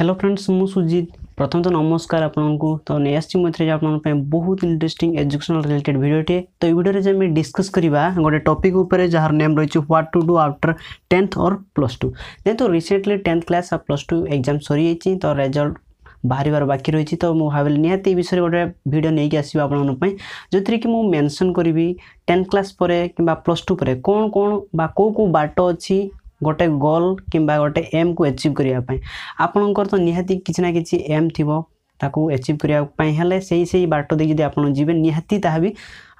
hello friends मुझित प्रथम तो नमस्कार आपन को तो नहीं आज आप बहुत इंटरेस्टिंग एजुकेशनल रिलेटेड भिडियोटे तो ये भिडियो जो डिस्कस करवा गोटे टपिक जार नेम रही what to do after tenth और प्लस टू देखो तो रिसेंटली टेन्थ क्लास और प्लस टू एक्जाम सरी जाइए तो रेजल्ट बाहर बाकी रही तो मुझे निहती विषय में गोटे भिड नहीं आस जो थी कि मेनसन करी टेन्थ क्लास पर कि प्लस टू पर कौन कौन बा कौ बाट अच्छी ଗୋଟେ ଗୋଲ୍ କିମ୍ବା ଗୋଟେ ଏମ୍କୁ ଏଚିଭ୍ କରିବା ପାଇଁ ଆପଣଙ୍କର ତ ନିହାତି କିଛି ନା କିଛି ଏମ୍ ଥିବ ତାକୁ ଏଚିଭ୍ କରିବା ପାଇଁ ହେଲେ ସେଇ ସେଇ ବାଟ ଦେଇ ଯଦି ଆପଣ ଯିବେ ନିହାତି ତାହା ବି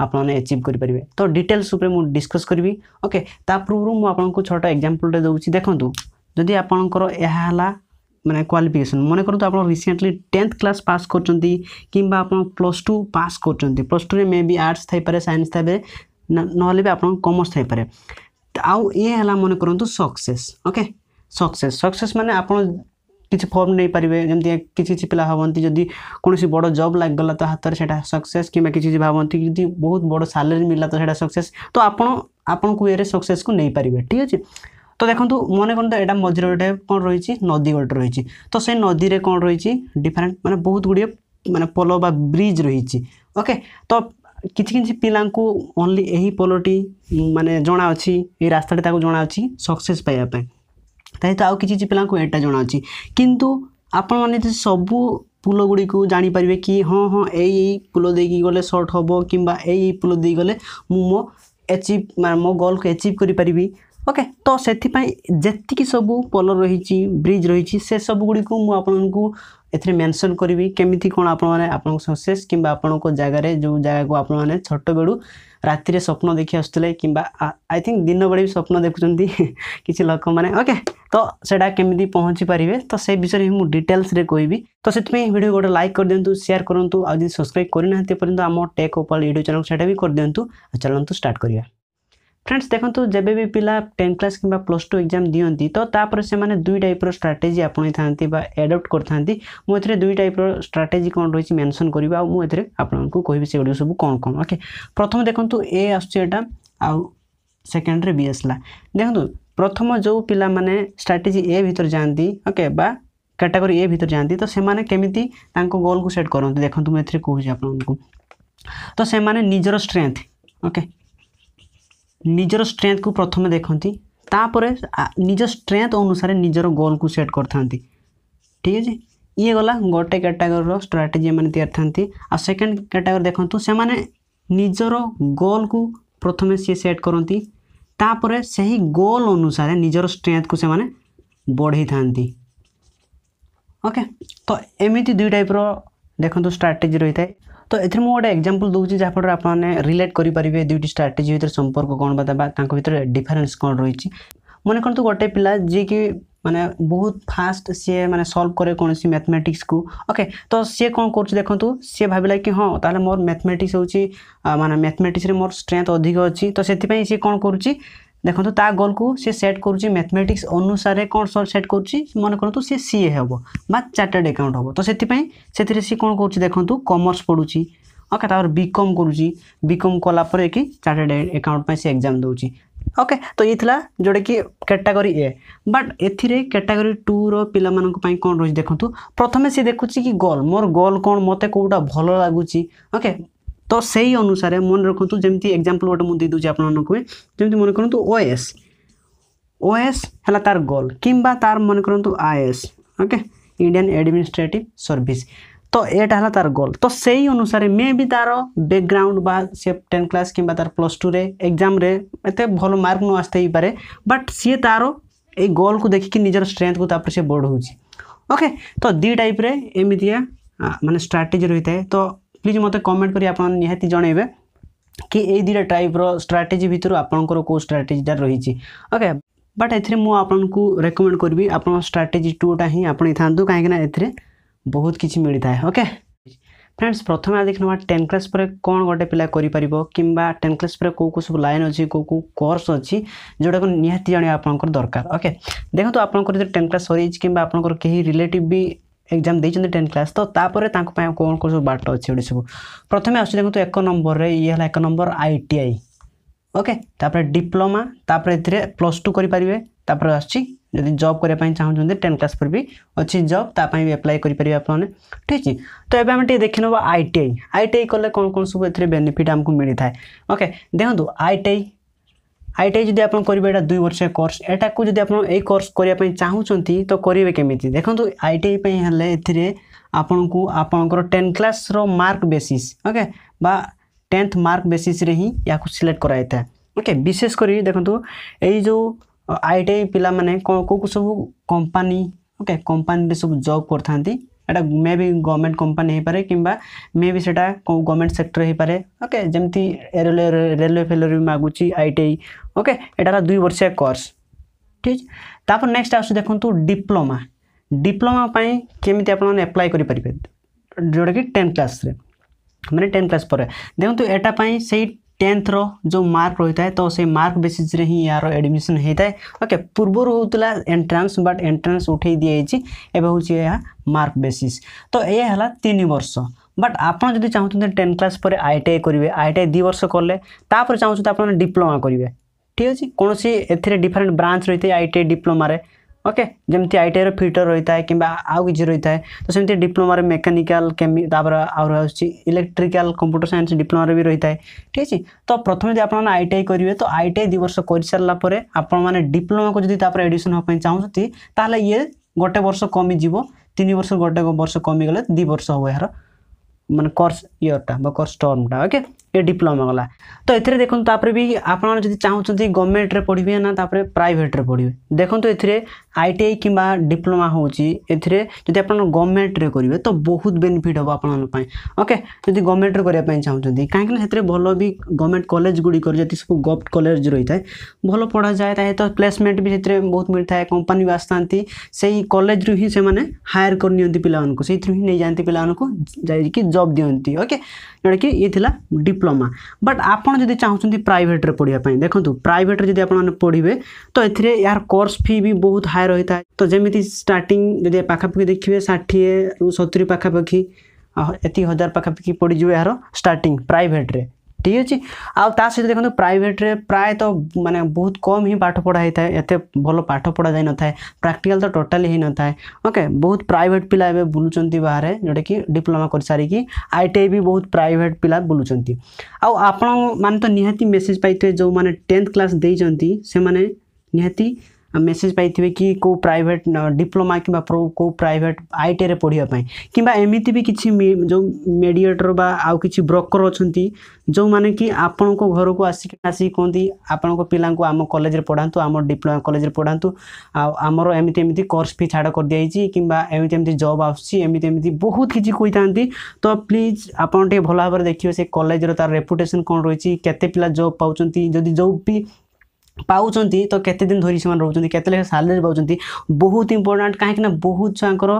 ଆପଣମାନେ ଏଚିଭ୍ କରିପାରିବେ ତ ଡିଟେଲ୍ସ ଉପରେ ମୁଁ ଡିସ୍କସ୍ କରିବି ଓକେ ତା ପୂର୍ବରୁ ମୁଁ ଆପଣଙ୍କୁ ଛୋଟ ଏକ୍ଜାମ୍ପଲ୍ଟେ ଦେଉଛି ଦେଖନ୍ତୁ ଯଦି ଆପଣଙ୍କର ଏହା ହେଲା ମାନେ କ୍ୱାଲିଫିକେସନ୍ ମନେ କରନ୍ତୁ ଆପଣ ରିସେଣ୍ଟଲି ଟେନ୍ଥ କ୍ଲାସ୍ ପାସ୍ କରୁଛନ୍ତି କିମ୍ବା ଆପଣ ପ୍ଲସ୍ ଟୁ ପାସ୍ କରୁଛନ୍ତି ପ୍ଲସ୍ ଟୁରେ ମେ ବି ଆର୍ଟ୍ସ ଥାଇପାରେ ସାଇନ୍ସ ଥାଇପାରେ ନହେଲେ ବି ଆପଣଙ୍କ କମର୍ସ ଥାଇପାରେ ଆଉ ଇଏ ହେଲା ମନେ କରନ୍ତୁ ସକ୍ସେସ୍ ଓକେ ସକ୍ସେସ୍ ସକ୍ସେସ୍ ମାନେ ଆପଣ କିଛି ଫର୍ମ ନେଇପାରିବେ ଯେମିତି କିଛି କିଛି ପିଲା ଭାବନ୍ତି ଯଦି କୌଣସି ବଡ଼ ଜବ୍ ଲାଗିଗଲା ତ ହାତରେ ସେଇଟା ସକ୍ସେସ୍ କିମ୍ବା କିଛି କିଛି ଭାବନ୍ତି ଯଦି ବହୁତ ବଡ଼ ସାଲାରୀ ମିଳିଲା ତ ସେଇଟା ସକ୍ସେସ୍ ତ ଆପଣ ଆପଣଙ୍କୁ ଇଏରେ ସକ୍ସେସ୍କୁ ନେଇପାରିବେ ଠିକ୍ ଅଛି ତ ଦେଖନ୍ତୁ ମନେ କରନ୍ତୁ ଏଇଟା ମଝିରେ ଗୋଟେ କ'ଣ ରହିଛି ନଦୀ ଗୋଟେ ରହିଛି ତ ସେ ନଦୀରେ କ'ଣ ରହିଛି ଡିଫରେଣ୍ଟ ମାନେ ବହୁତ ଗୁଡ଼ିଏ ମାନେ ପୋଲ ବା ବ୍ରିଜ୍ ରହିଛି ଓକେ ତ କିଛି କିଛି ପିଲାଙ୍କୁ ଓନ୍ଲି ଏହି ପୋଲଟି ମାନେ ଜଣାଅଛି ଏଇ ରାସ୍ତାଟି ତାକୁ ଜଣାଅଛି ସକ୍ସେସ୍ ପାଇବା ପାଇଁ ତାହିତ ଆଉ କିଛି କିଛି ପିଲାଙ୍କୁ ଏଇଟା ଜଣାଅଛି କିନ୍ତୁ ଆପଣମାନେ ଯଦି ସବୁ ପୁଲ ଗୁଡ଼ିକୁ ଜାଣିପାରିବେ କି ହଁ ହଁ ଏଇ ଏଇ ପୁଲ ଦେଇକି ଗଲେ ସର୍ଟ ହେବ କିମ୍ବା ଏଇ ଏଇ ପୁଲ ଦେଇକି ଗଲେ ମୁଁ ମୋ ଏଚିଭ୍ ମାନେ ମୋ ଗୋଲ୍କୁ ଏଚିଭ୍ କରିପାରିବି ओके तो से जी सब पोल रही ब्रिज रही से सब गुड़ी मुझे ए मेनसन करी केमी कौन आपण सक्सेस कि जगार जो जगह को आपने छोट बेलू रात स्वप्न देखी आसते कि आई थिंक दिन बड़े भी स्वप्न देखुं किसी लोक मैंने ओके तो सैटा केमी पहुँची पारे तो से विषय में मुझे डिटेल्स कह कहि तो से भिड गोटे लाइक कर दिंतु सेयार करूँ आदि सब्सक्राइब करना पर्यटन आम टेक ओपाल यूट्यूब चैनल से दिंतु चलतु स्टार्ट करवा ফ্রেন্ডস দেখুন যেবে বি পিলা টেন ক্লাস কিংবা প্লস টু এক্সাম দিকে তো তাপরে সে দুই টাইপ্র স্ট্রাটেজি আপনাই থাকে বা এডপ্ট করে থাকে মু এর দুই টাইপ্র স্ট্রাটেজি কোণ রয়েছে মেনশন করা আউ এর আপনার কবি সেগুলো সব কম কম ওকে প্রথম দেখুন এ আসছে এটা আউ সেকেন্ডরে বি আসলা দেখুন প্রথম যে পিলা মানে স্ট্রাটেজি এ ভিতরে যাতে ওকে বা ক্যাটাগোরি এ ভিতরে যাতে তো সে কেমিতি তাঙ্ক গোল কু সেট করতে দেখুন মু এর কৌছি আপনার তো সে নিজের স্ট্রেংথ ওকে निजर स्ट्रेंथ को प्रथम देखती निज स्ट्रेंथ अनुसार निजर गोल को सेट कर ठीक है ये गला गोटे कैटागोरी स्ट्राटेजी मैंने तैयारी आ सेकेंड कैटागोरी देखते से मैंने निजर गोल को प्रथम सी सेट करतीपर से ही गोल अनुसार निजर स्ट्रेंथ को से बढ़े था ओके तो एमती दुई टाइप्र देखो स्ट्राटेजी रही है ତ ଏଥିରେ ମୁଁ ଗୋଟେ ଏକ୍ଜାମ୍ପଲ୍ ଦେଉଛି ଯାହାଫଳରେ ଆପଣମାନେ ରିଲେଟ୍ କରିପାରିବେ ଦୁଇଟି ଷ୍ଟ୍ରାଟେଜି ଭିତରେ ସମ୍ପର୍କ କ'ଣ ବା ବା ତାଙ୍କ ଭିତରେ ଡିଫରେନ୍ସ କ'ଣ ରହିଛି ମନେ କରନ୍ତୁ ଗୋଟେ ପିଲା ଯିଏକି ମାନେ ବହୁତ ଫାଷ୍ଟ ସିଏ ମାନେ ସଲ୍ଭ କରେ କୌଣସି ମ୍ୟାଥମେଟିକ୍ସକୁ ଓକେ ତ ସିଏ କ'ଣ କରୁଛି ଦେଖନ୍ତୁ ସିଏ ଭାବିଲା କି ହଁ ତାହେଲେ ମୋର ମ୍ୟାଥମେଟିକ୍ସ ହେଉଛି ମାନେ ମ୍ୟାଥମେଟିକ୍ସରେ ମୋର ଷ୍ଟ୍ରେଙ୍ଥ ଅଧିକ ଅଛି ତ ସେଥିପାଇଁ ସିଏ କ'ଣ କରୁଛି ଦେଖନ୍ତୁ ତା ଗୋଲ୍କୁ ସେ ସେଟ୍ କରୁଛି ମ୍ୟାଥମେଟିକ୍ସ ଅନୁସାରେ କ'ଣ ସେଟ୍ କରୁଛି ମନେ କରନ୍ତୁ ସିଏ ସିଏ ହେବ ବା ଚାର୍ଟାର୍ଡ଼ ଆକାଉଣ୍ଟ ହେବ ତ ସେଥିପାଇଁ ସେଥିରେ ସିଏ କ'ଣ କରୁଛି ଦେଖନ୍ତୁ କମର୍ସ ପଢ଼ୁଛି ଓକେ ତାପରେ ବି କମ୍ କରୁଛି ବି କମ୍ କଲା ପରେ କି ଚାର୍ଟାର୍ଡ଼ ଆକାଉଣ୍ଟ ପାଇଁ ସେ ଏକ୍ଜାମ୍ ଦେଉଛି ଓକେ ତ ଇଏ ଥିଲା ଯେଉଁଟାକି କ୍ୟାଟାଗୋରୀ ଏ ବଟ୍ ଏଥିରେ କ୍ୟାଟାଗୋରୀ ଟୁର ପିଲାମାନଙ୍କ ପାଇଁ କ'ଣ ରହିଛି ଦେଖନ୍ତୁ ପ୍ରଥମେ ସେ ଦେଖୁଛି କି ଗୋଲ୍ ମୋର ଗୋଲ୍ କ'ଣ ମୋତେ କେଉଁଟା ଭଲ ଲାଗୁଛି ଓକେ ତ ସେଇ ଅନୁସାରେ ମନେ ରଖନ୍ତୁ ଯେମିତି ଏକ୍ଜାମ୍ପଲ୍ ଗୋଟେ ମୁଁ ଦେଇଦେଉଛି ଆପଣମାନଙ୍କୁ ଯେମିତି ମନେ କରନ୍ତୁ ଓଏସ୍ ଓଏସ୍ ହେଲା ତାର ଗୋଲ୍ କିମ୍ବା ତାର ମନେ କରନ୍ତୁ IAS okay Indian administrative service ତ ଏଇଟା ହେଲା ତାର ଗୋଲ୍ ତ ସେଇ ଅନୁସାରେ ମେ ବି ତାର ବ୍ୟାକ୍ଗ୍ରାଉଣ୍ଡ ବା ସେ ଟେନ୍ କ୍ଲାସ୍ କିମ୍ବା ତାର ପ୍ଲସ୍ ଟୁରେ ଏକ୍ଜାମ୍ରେ ଏତେ ଭଲ ମାର୍କ ନ ଆସିଥାଇପାରେ ବଟ୍ ସିଏ ତାର ଏଇ ଗୋଲ୍କୁ ଦେଖିକି ନିଜର ଷ୍ଟ୍ରେଙ୍ଥକୁ ତାପରେ ସେ ବଢ଼ଉଛି ଓକେ ତ ଦୁଇ ଟାଇପ୍ରେ ଏମିତିଆ ମାନେ ଷ୍ଟ୍ରାଟେଜି ରହିଥାଏ ତ ପ୍ଲିଜ୍ ମୋତେ କମେଣ୍ଟ କରି ଆପଣ ନିହାତି ଜଣାଇବେ କି ଏଇ ଦୁଇଟା ଟାଇପ୍ର ଷ୍ଟ୍ରାଟେଜି ଭିତରୁ ଆପଣଙ୍କର କେଉଁ ଷ୍ଟ୍ରାଟେଜିଟା ରହିଛି ଓକେ ବଟ୍ ଏଥିରେ ମୁଁ ଆପଣଙ୍କୁ ରେକମେଣ୍ଡ କରିବି ଆପଣ ଷ୍ଟ୍ରାଟେଜି ଟୁଟା ହିଁ ଆପଣେଇଥାନ୍ତୁ କାହିଁକିନା ଏଥିରେ ବହୁତ କିଛି ମିଳିଥାଏ ଓକେ ଫ୍ରେଣ୍ଡସ୍ ପ୍ରଥମେ ଆମେ ଦେଖିନେବା ଟେନ୍ କ୍ଲାସ୍ ପରେ କ'ଣ ଗୋଟେ ପିଲା କରିପାରିବ କିମ୍ବା ଟେନ୍ କ୍ଲାସ୍ ପରେ କେଉଁ କେଉଁ ସବୁ ଲାଇନ୍ ଅଛି କେଉଁ କେଉଁ କୋର୍ସ ଅଛି ଯେଉଁଟାକୁ ନିହାତି ଜାଣିବା ଆପଣଙ୍କର ଦରକାର ଓକେ ଦେଖନ୍ତୁ ଆପଣଙ୍କର ଯଦି ଟେନ୍ କ୍ଲାସ୍ ସରିଯାଇଛି କିମ୍ବା ଆପଣଙ୍କର କେହି ରିଲେଟିଭ୍ ବି এক্সাম ଦେଇଛନ୍ତି ଟେନ୍ କ୍ଲାସ୍ ତ ତାପରେ ତାଙ୍କ ପାଇଁ କ'ଣ କ'ଣ ସବୁ ବାଟ ଅଛି ଏଠି ସବୁ ପ୍ରଥମେ ଆସୁଛି ଦେଖନ୍ତୁ ଏକ ନମ୍ବରରେ ଇଏ ହେଲା ଏକ number I T I okay ତାପରେ ଡିପ୍ଲୋମା ତାପରେ ଏଥିରେ ପ୍ଲସ୍ ଟୁ କରିପାରିବେ ତାପରେ ଆସୁଛି ଯଦି ଜବ୍ କରିବା ପାଇଁ ଚାହୁଁଛନ୍ତି ଟେନ୍ କ୍ଲାସ୍ ପରେ ବି ଅଛି ଜବ୍ ତା ପାଇଁ ବି ଆପ୍ଲାଏ କରିପାରିବେ ଆପଣମାନେ ଠିକ୍ ଅଛି ତ ଏବେ ଆମେ ଟିକେ ଦେଖିନେବା I T I I T I କଲେ କ'ଣ କ'ଣ ସବୁ ଏଥିରେ ବେନିଫିଟ୍ ଆମକୁ ମିଳିଥାଏ ଓକେ ଦେଖନ୍ତୁ ଆଇ ଟି ଆଇ আইটিআই যদি আপনার করবে এটা দুই বর্ষিয়া কোর্স এটাকে যদি আপনার এই কোর্স করা চাহুচ্ছেন তো করবে কেমিতি দেখুন আইটিআই হলে এতে ଆପଣଙ୍କୁ ଆପଣଙ୍କର ଟେନ୍ କ୍ଲାସ୍ର ମାର୍କ ବେସିସ୍ ଓକେ ବା ଟେନ୍ଥ ମାର୍କ ବେସିସ୍ରେ ହିଁ ଏହାକୁ ସିଲେକ୍ଟ କରାଯାଇଥାଏ ଓକେ ବିଶେଷ କରି ଦେଖନ୍ତୁ ଏଇ ଯେଉଁ ଆଇ ଟି ଆଇ ପିଲାମାନେ କେଉଁ କେଉଁ ସବୁ କମ୍ପାନୀ ଓକେ କମ୍ପାନୀରେ ସବୁ ଜବ୍ କରିଥାନ୍ତି এটা মে বি গভর্নমেন্ট কোম্পানি হইপারে কিংবা মে বি সেটা গভর্নমেন্ট সেক্টর হইপারে ওকে যেমতি রেলওয়ে রেলওয়ে ফেলওয়ে বি মাগুছি আইটিআই ওকে এটা দুই বর্ষিয়া কোর্স ঠিক তারপর নেক্সট আসু দেখন্তু ডিপ্লোমা ডিপ্লোমা পাই কেমিতি আপনারা আপ্লাই করি পারিবে जोटा कि टेन क्लास रे মানে টেন ক্লাস পরে দেখুন এটা পাই সেই टेन्थर जो मार्क रही था तो से मार्क बेसीस हिं यार एडमिशन होता है ओके पूर्व होता एंट्रान्स बट एंट्रान्स उठे दिखाई एवं हूँ मार्क बेसीस तो यह है तीन वर्ष बट आपड़ जब चाहते टेन क्लास पर आई टी आई करेंगे आई टी आई दुई वर्ष कले चाहते आप डिप्लोमा करेंगे ठीक अच्छे कौन सी एफरेन्ट ब्रांच रही है आई टी आई डिप्लोमार ଓକେ ଯେମିତି ଆଇଟିଆଇର ଫିଟର ରହିଥାଏ କିମ୍ବା ଆଉ କିଛି ରହିଥାଏ ତ ସେମିତି ଡିପ୍ଲୋମାରେ ମେକାନିକାଲ କେମି ତାପରେ ଆହୁରି ଆସୁଛି ଇଲେକ୍ଟ୍ରିକାଲ କମ୍ପ୍ୟୁଟର ସାଇନ୍ସ ଡିପ୍ଲୋମାରେ ବି ରହିଥାଏ ଠିକ୍ ଅଛି ତ ପ୍ରଥମେ ଯଦି ଆପଣମାନେ ଆଇଟିଆଇ କରିବେ ତ ଆଇଟିଆଇ ଦୁଇ ବର୍ଷ କରିସାରିଲା ପରେ ଆପଣମାନେ ଡିପ୍ଲୋମାକୁ ଯଦି ତାପରେ ଏଡିସନ୍ ହେବା ପାଇଁ ଚାହୁଁଛନ୍ତି ତାହେଲେ ଇଏ ଗୋଟେ ବର୍ଷ କମିଯିବ ତିନି ବର୍ଷ ଗୋଟେ ବର୍ଷ କମିଗଲେ ଦୁଇ ବର୍ଷ ହେବ ଏହାର ମାନେ କୋର୍ସ ଇୟରଟା ବା କୋର୍ସ ଟର୍ମଟା ଓକେ ଏ ଡିପ୍ଲୋମା ଗଲା ତ ଏଥିରେ ଦେଖନ୍ତୁ ତାପରେ ବି ଆପଣମାନେ ଯଦି ଚାହୁଁଛନ୍ତି ଗଭର୍ଣ୍ଣମେଣ୍ଟରେ ପଢ଼ିବେ ନା ତାପରେ ପ୍ରାଇଭେଟରେ ପଢ଼ିବେ ଦେଖନ୍ତୁ ଏଥିରେ ଆଇ ଟି ଆଇ କିମ୍ବା ଡିପ୍ଲୋମା ହେଉଛି ଏଥିରେ ଯଦି ଆପଣ ଗଭର୍ଣ୍ଣମେଣ୍ଟରେ କରିବେ ତ ବହୁତ ବେନିଫିଟ୍ ହେବ ଆପଣମାନଙ୍କ ପାଇଁ ଓକେ ଯଦି ଗଭର୍ଣ୍ଣମେଣ୍ଟରେ କରିବା ପାଇଁ ଚାହୁଁଛନ୍ତି କାହିଁକିନା ସେଥିରେ ଭଲ ବି ଗଭର୍ଣ୍ଣମେଣ୍ଟ କଲେଜ ଗୁଡ଼ିକରେ ଯେତିକି ସବୁ ଗଭ୍ କଲେଜ ରହିଥାଏ ଭଲ ପଢ଼ାଯାଏ ତାହେଲେ ତ ପ୍ଲେସମେଣ୍ଟ ବି ସେଥିରେ ବହୁତ ମିଳିଥାଏ କମ୍ପାନୀ ବି ଆସିଥାନ୍ତି ସେଇ କଲେଜରୁ ହିଁ ସେମାନେ ହାୟାର କରିନିଅନ୍ତି ପିଲାମାନଙ୍କୁ ସେଇଥିରୁ ହିଁ ନେଇଯାଆନ୍ତି ପିଲାମାନଙ୍କୁ ଯାଇକି ଜବ୍ ଦିଅନ୍ତି ଓକେ ଯେଉଁଟାକି ଇଏ ଥିଲା ଡିପ୍ ଡିପ୍ଲୋମା ବଟ୍ ଆପଣ ଯଦି ଚାହୁଁଛନ୍ତି ପ୍ରାଇଭେଟ୍ରେ ପଢ଼ିବା ପାଇଁ ଦେଖନ୍ତୁ ପ୍ରାଇଭେଟ୍ରେ ଯଦି ଆପଣମାନେ ପଢ଼ିବେ ତ ଏଥିରେ ଏହାର କୋର୍ସ ଫି ବି ବହୁତ ହାଇ ରହିଥାଏ ତ ଯେମିତି ଷ୍ଟାର୍ଟିଂ ଯଦି ପାଖାପାଖି ଦେଖିବେ ଷାଠିଏରୁ ସତୁରି ପାଖାପାଖି ଏତିକି ହଜାର ପାଖାପାଖି ପଡ଼ିଯିବ ଏହାର ଷ୍ଟାର୍ଟିଂ ପ୍ରାଇଭେଟ୍ରେ ঠিক আছে ଆଉ ତା ସହିତ ଦେଖନ୍ତୁ ପ୍ରାଇଭେଟ୍ରେ ପ୍ରାୟତଃ ମାନେ ବହୁତ କମ୍ ହିଁ ପାଠ ପଢ଼ା ହେଇଥାଏ ଏତେ ଭଲ ପାଠ ପଢ଼ା ଯାଇନଥାଏ ପ୍ରାକ୍ଟିକାଲ୍ ତ ଟୋଟାଲି ହେଇନଥାଏ ଓକେ ବହୁତ ପ୍ରାଇଭେଟ୍ ପିଲା ଏବେ ବୁଲୁଛନ୍ତି ବାହାରେ ଯେଉଁଟାକି ଡିପ୍ଲୋମା କରିସାରିକି ଆଇ ଟି ଆଇ ବି ବହୁତ ପ୍ରାଇଭେଟ୍ ପିଲା ବୁଲୁଛନ୍ତି ଆଉ ଆପଣମାନେ ତ ନିହାତି ମେସେଜ୍ ପାଇଥିବେ ଯେଉଁମାନେ ଟେନ୍ଥ କ୍ଲାସ୍ ଦେଇଛନ୍ତି ସେମାନେ ନିହାତି ମେସେଜ୍ ପାଇଥିବେ କି କେଉଁ ପ୍ରାଇଭେଟ୍ ଡିପ୍ଲୋମା କିମ୍ବା କେଉଁ ପ୍ରାଇଭେଟ୍ ଆଇଟିଆଇରେ ପଢ଼ିବା ପାଇଁ କିମ୍ବା ଏମିତି ବି କିଛି ଯେଉଁ ମେଡ଼ିଏଟର୍ ବା ଆଉ କିଛି ବ୍ରୋକର୍ ଅଛନ୍ତି ଯେଉଁମାନେ କି ଆପଣଙ୍କ ଘରକୁ ଆସିକି ଆସିକି କୁହନ୍ତି ଆପଣଙ୍କ ପିଲାଙ୍କୁ ଆମ କଲେଜରେ ପଢ଼ାନ୍ତୁ ଆମ ଡିପ୍ଲୋମା କଲେଜରେ ପଢ଼ାନ୍ତୁ ଆଉ ଆମର ଏମିତି ଏମିତି କୋର୍ସ ଫି ଛାଡ଼ କରିଦିଆଯାଇଛି କିମ୍ବା ଏମିତି ଏମିତି ଜବ୍ ଆସୁଛି ଏମିତି ଏମିତି ବହୁତ କିଛି କହିଥାନ୍ତି ତ ପ୍ଲିଜ୍ ଆପଣ ଟିକେ ଭଲ ଭାବରେ ଦେଖିବେ ସେ କଲେଜର ତା'ର ରେପୁଟେସନ୍ କ'ଣ ରହିଛି କେତେ ପିଲା ଜବ୍ ପାଉଛନ୍ତି ଯଦି ଯେଉଁ ବି ପାଉଛନ୍ତି ତ କେତେ ଦିନ ଧରି ସେମାନେ ରହୁଛନ୍ତି କେତେ ଲେଖା ସାଲାରୀ ପାଉଛନ୍ତି ବହୁତ ଇମ୍ପୋର୍ଟାଣ୍ଟ କାହିଁକିନା ବହୁତ ଛୁଆଙ୍କର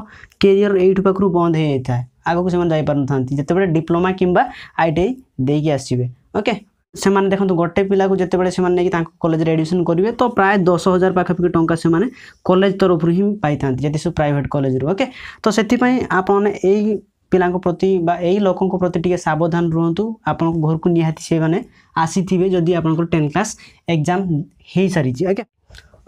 କେରିୟର ଏଇଠୁ ପାଖରୁ ବନ୍ଦ ହେଇଯାଇଥାଏ ଆଗକୁ ସେମାନେ ଯାଇପାରୁନଥାନ୍ତି ଯେତେବେଳେ ଡିପ୍ଲୋମା କିମ୍ବା ଆଇ ଟି ଆଇ ଦେଇକି ଆସିବେ ଓକେ ସେମାନେ ଦେଖନ୍ତୁ ଗୋଟେ ପିଲାକୁ ଯେତେବେଳେ ସେମାନେ ନେଇକି ତାଙ୍କ କଲେଜରେ ଆଡ଼ମିସନ୍ କରିବେ ତ ପ୍ରାୟ ଦଶ ହଜାର ପାଖାପାଖି ଟଙ୍କା ସେମାନେ କଲେଜ ତରଫରୁ ହିଁ ପାଇଥାନ୍ତି ଯଦି ସବୁ ପ୍ରାଇଭେଟ୍ କଲେଜରୁ ଓକେ ତ ସେଥିପାଇଁ ଆପଣମାନେ ଏଇ ପିଲାଙ୍କ ପ୍ରତି ବା ଏଇ ଲୋକଙ୍କ ପ୍ରତି ଟିକେ ସାବଧାନ ରୁହନ୍ତୁ ଆପଣଙ୍କ ଘରକୁ ନିହାତି ସେମାନେ ଆସିଥିବେ ଯଦି ଆପଣଙ୍କର ଟେନ୍ଥ କ୍ଲାସ୍ ଏକ୍ଜାମ୍ ହେଇସାରିଛି ଆଜ୍ଞା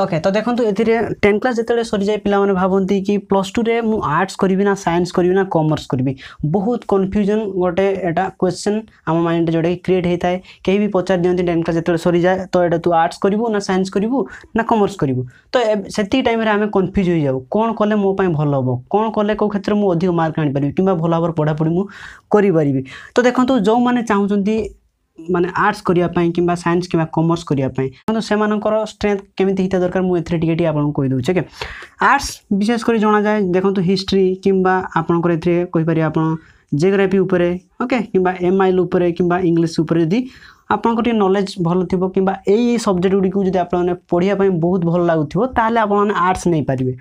ଓକେ ତ ଦେଖନ୍ତୁ ଏଥିରେ ଟେନ୍ କ୍ଲାସ୍ ଯେତେବେଳେ ସରିଯାଏ ପିଲାମାନେ ଭାବନ୍ତି କି ପ୍ଲସ୍ ଟୁରେ ମୁଁ ଆର୍ଟ୍ସ କରିବି ନା ସାଇନ୍ସ କରିବି ନା କମର୍ସ କରିବି ବହୁତ କନଫ୍ୟୁଜନ୍ ଗୋଟେ ଏଇଟା କ୍ୱେଶ୍ଚନ୍ ଆମ ମାଇଣ୍ଡରେ ଯେଉଁଟାକି କ୍ରିଏଟ୍ ହୋଇଥାଏ କେହି ବି ପଚାରି ଦିଅନ୍ତି ଟେନ୍ କ୍ଲାସ୍ ଯେତେବେଳେ ସରିଯାଏ ତ ଏଇଟା ତୁ ଆର୍ଟ୍ସ କରିବୁ ନା ସାଇନ୍ସ କରିବୁ ନା କମର୍ସ କରିବୁ ତ ସେତିକି ଟାଇମ୍ରେ ଆମେ କନଫ୍ୟୁଜ୍ ହୋଇଯାଉ କ'ଣ କଲେ ମୋ ପାଇଁ ଭଲ ହେବ କ'ଣ କଲେ କେଉଁ କ୍ଷେତ୍ରରେ ମୁଁ ଅଧିକ ମାର୍କ ଆଣିପାରିବି କିମ୍ବା ଭଲ ଭାବରେ ପଢ଼ାପଢ଼ି ମୁଁ କରିପାରିବି ତ ଦେଖନ୍ତୁ ଯେଉଁମାନେ ଚାହୁଁଛନ୍ତି ମାନେ ଆର୍ଟ୍ସ କରିବା ପାଇଁ କିମ୍ବା ସାଇନ୍ସ କିମ୍ବା କମର୍ସ କରିବା ପାଇଁ କିନ୍ତୁ ସେମାନଙ୍କର ଷ୍ଟ୍ରେଙ୍ଥ କେମିତି ହେଇଥିବା ଦରକାର ମୁଁ ଏଥିରେ ଟିକେ ଟିକେ ଆପଣଙ୍କୁ କହିଦେଉଛି ଓକେ ଆର୍ଟ୍ସ ବିଶେଷ କରି ଜଣାଯାଏ ଦେଖନ୍ତୁ ହିଷ୍ଟ୍ରି କିମ୍ବା ଆପଣଙ୍କର ଏଥିରେ କହିପାରିବେ ଆପଣ ଜିଓଗ୍ରାଫି ଉପରେ ଓକେ କିମ୍ବା ଏମ୍ଆଇଏଲ୍ ଉପରେ କିମ୍ବା ଇଂଲିଶ ଉପରେ ଯଦି ଆପଣଙ୍କ ଟିକେ ନଲେଜ ଭଲ ଥିବ କିମ୍ବା ଏଇ ଏଇ ସବଜେକ୍ଟ ଗୁଡ଼ିକୁ ଯଦି ଆପଣମାନେ ପଢ଼ିବା ପାଇଁ ବହୁତ ଭଲ ଲାଗୁଥିବ ତାହେଲେ ଆପଣମାନେ ଆର୍ଟ୍ସ ନେଇପାରିବେ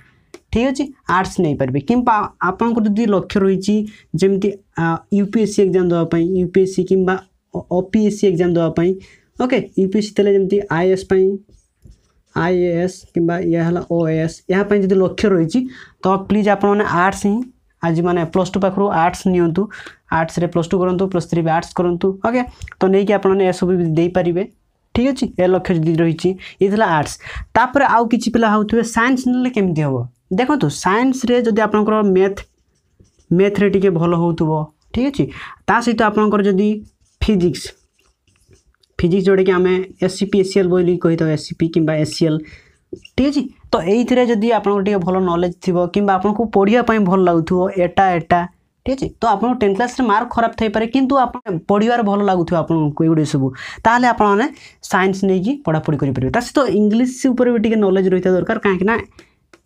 ঠিক আছে আর্টস নেইপারে কিংবা আপনার যদি লক্ষ্য রয়েছে যেমি ইউপিএসসি এক্সাম দেওয়া ইউপিএসসি কিংবা ओपीएससी एग्जाम देवाई ओके यूपीएससी तेल जमी आईएस आईएएस किंवा या है ओएएस यहाँ जो लक्ष्य रही तो प्लीज आप आर्ट्स ही आज मैंने प्लस टू पाखु आर्ट्स नियंतु आर्ट्स प्लस टू करूँ प्लस थ्री आर्ट्स करूँ ओके तो नहीं किपारे ठीक अच्छे ए लक्ष्य जी रही ये था आर्ट्स तापर आउ कि पिला हो सैंस ना कमी हम देखो सैंस आप मैथ मैथ्रे भल हो ठीक अच्छे ता सहित आपंकर फिजिक्स फिजिक्स जोटा कि आम S C P S C L बोली कही था एस सी पी कि एस सी एल ठीक है तो यही जदि आप भल नलेज थी कि आपको पढ़ापाई भल लगुव एटा एटा ठीक है तो आप टेन्थ क्लास मार्क खराब थी पारे कि आप पढ़वे भल लगुव आपड़े सब तेल आपने सैंस नहीं कि पढ़ापढ़ी करेंगे तो इंग्लीश भी टे नलेज रही दरकार कहीं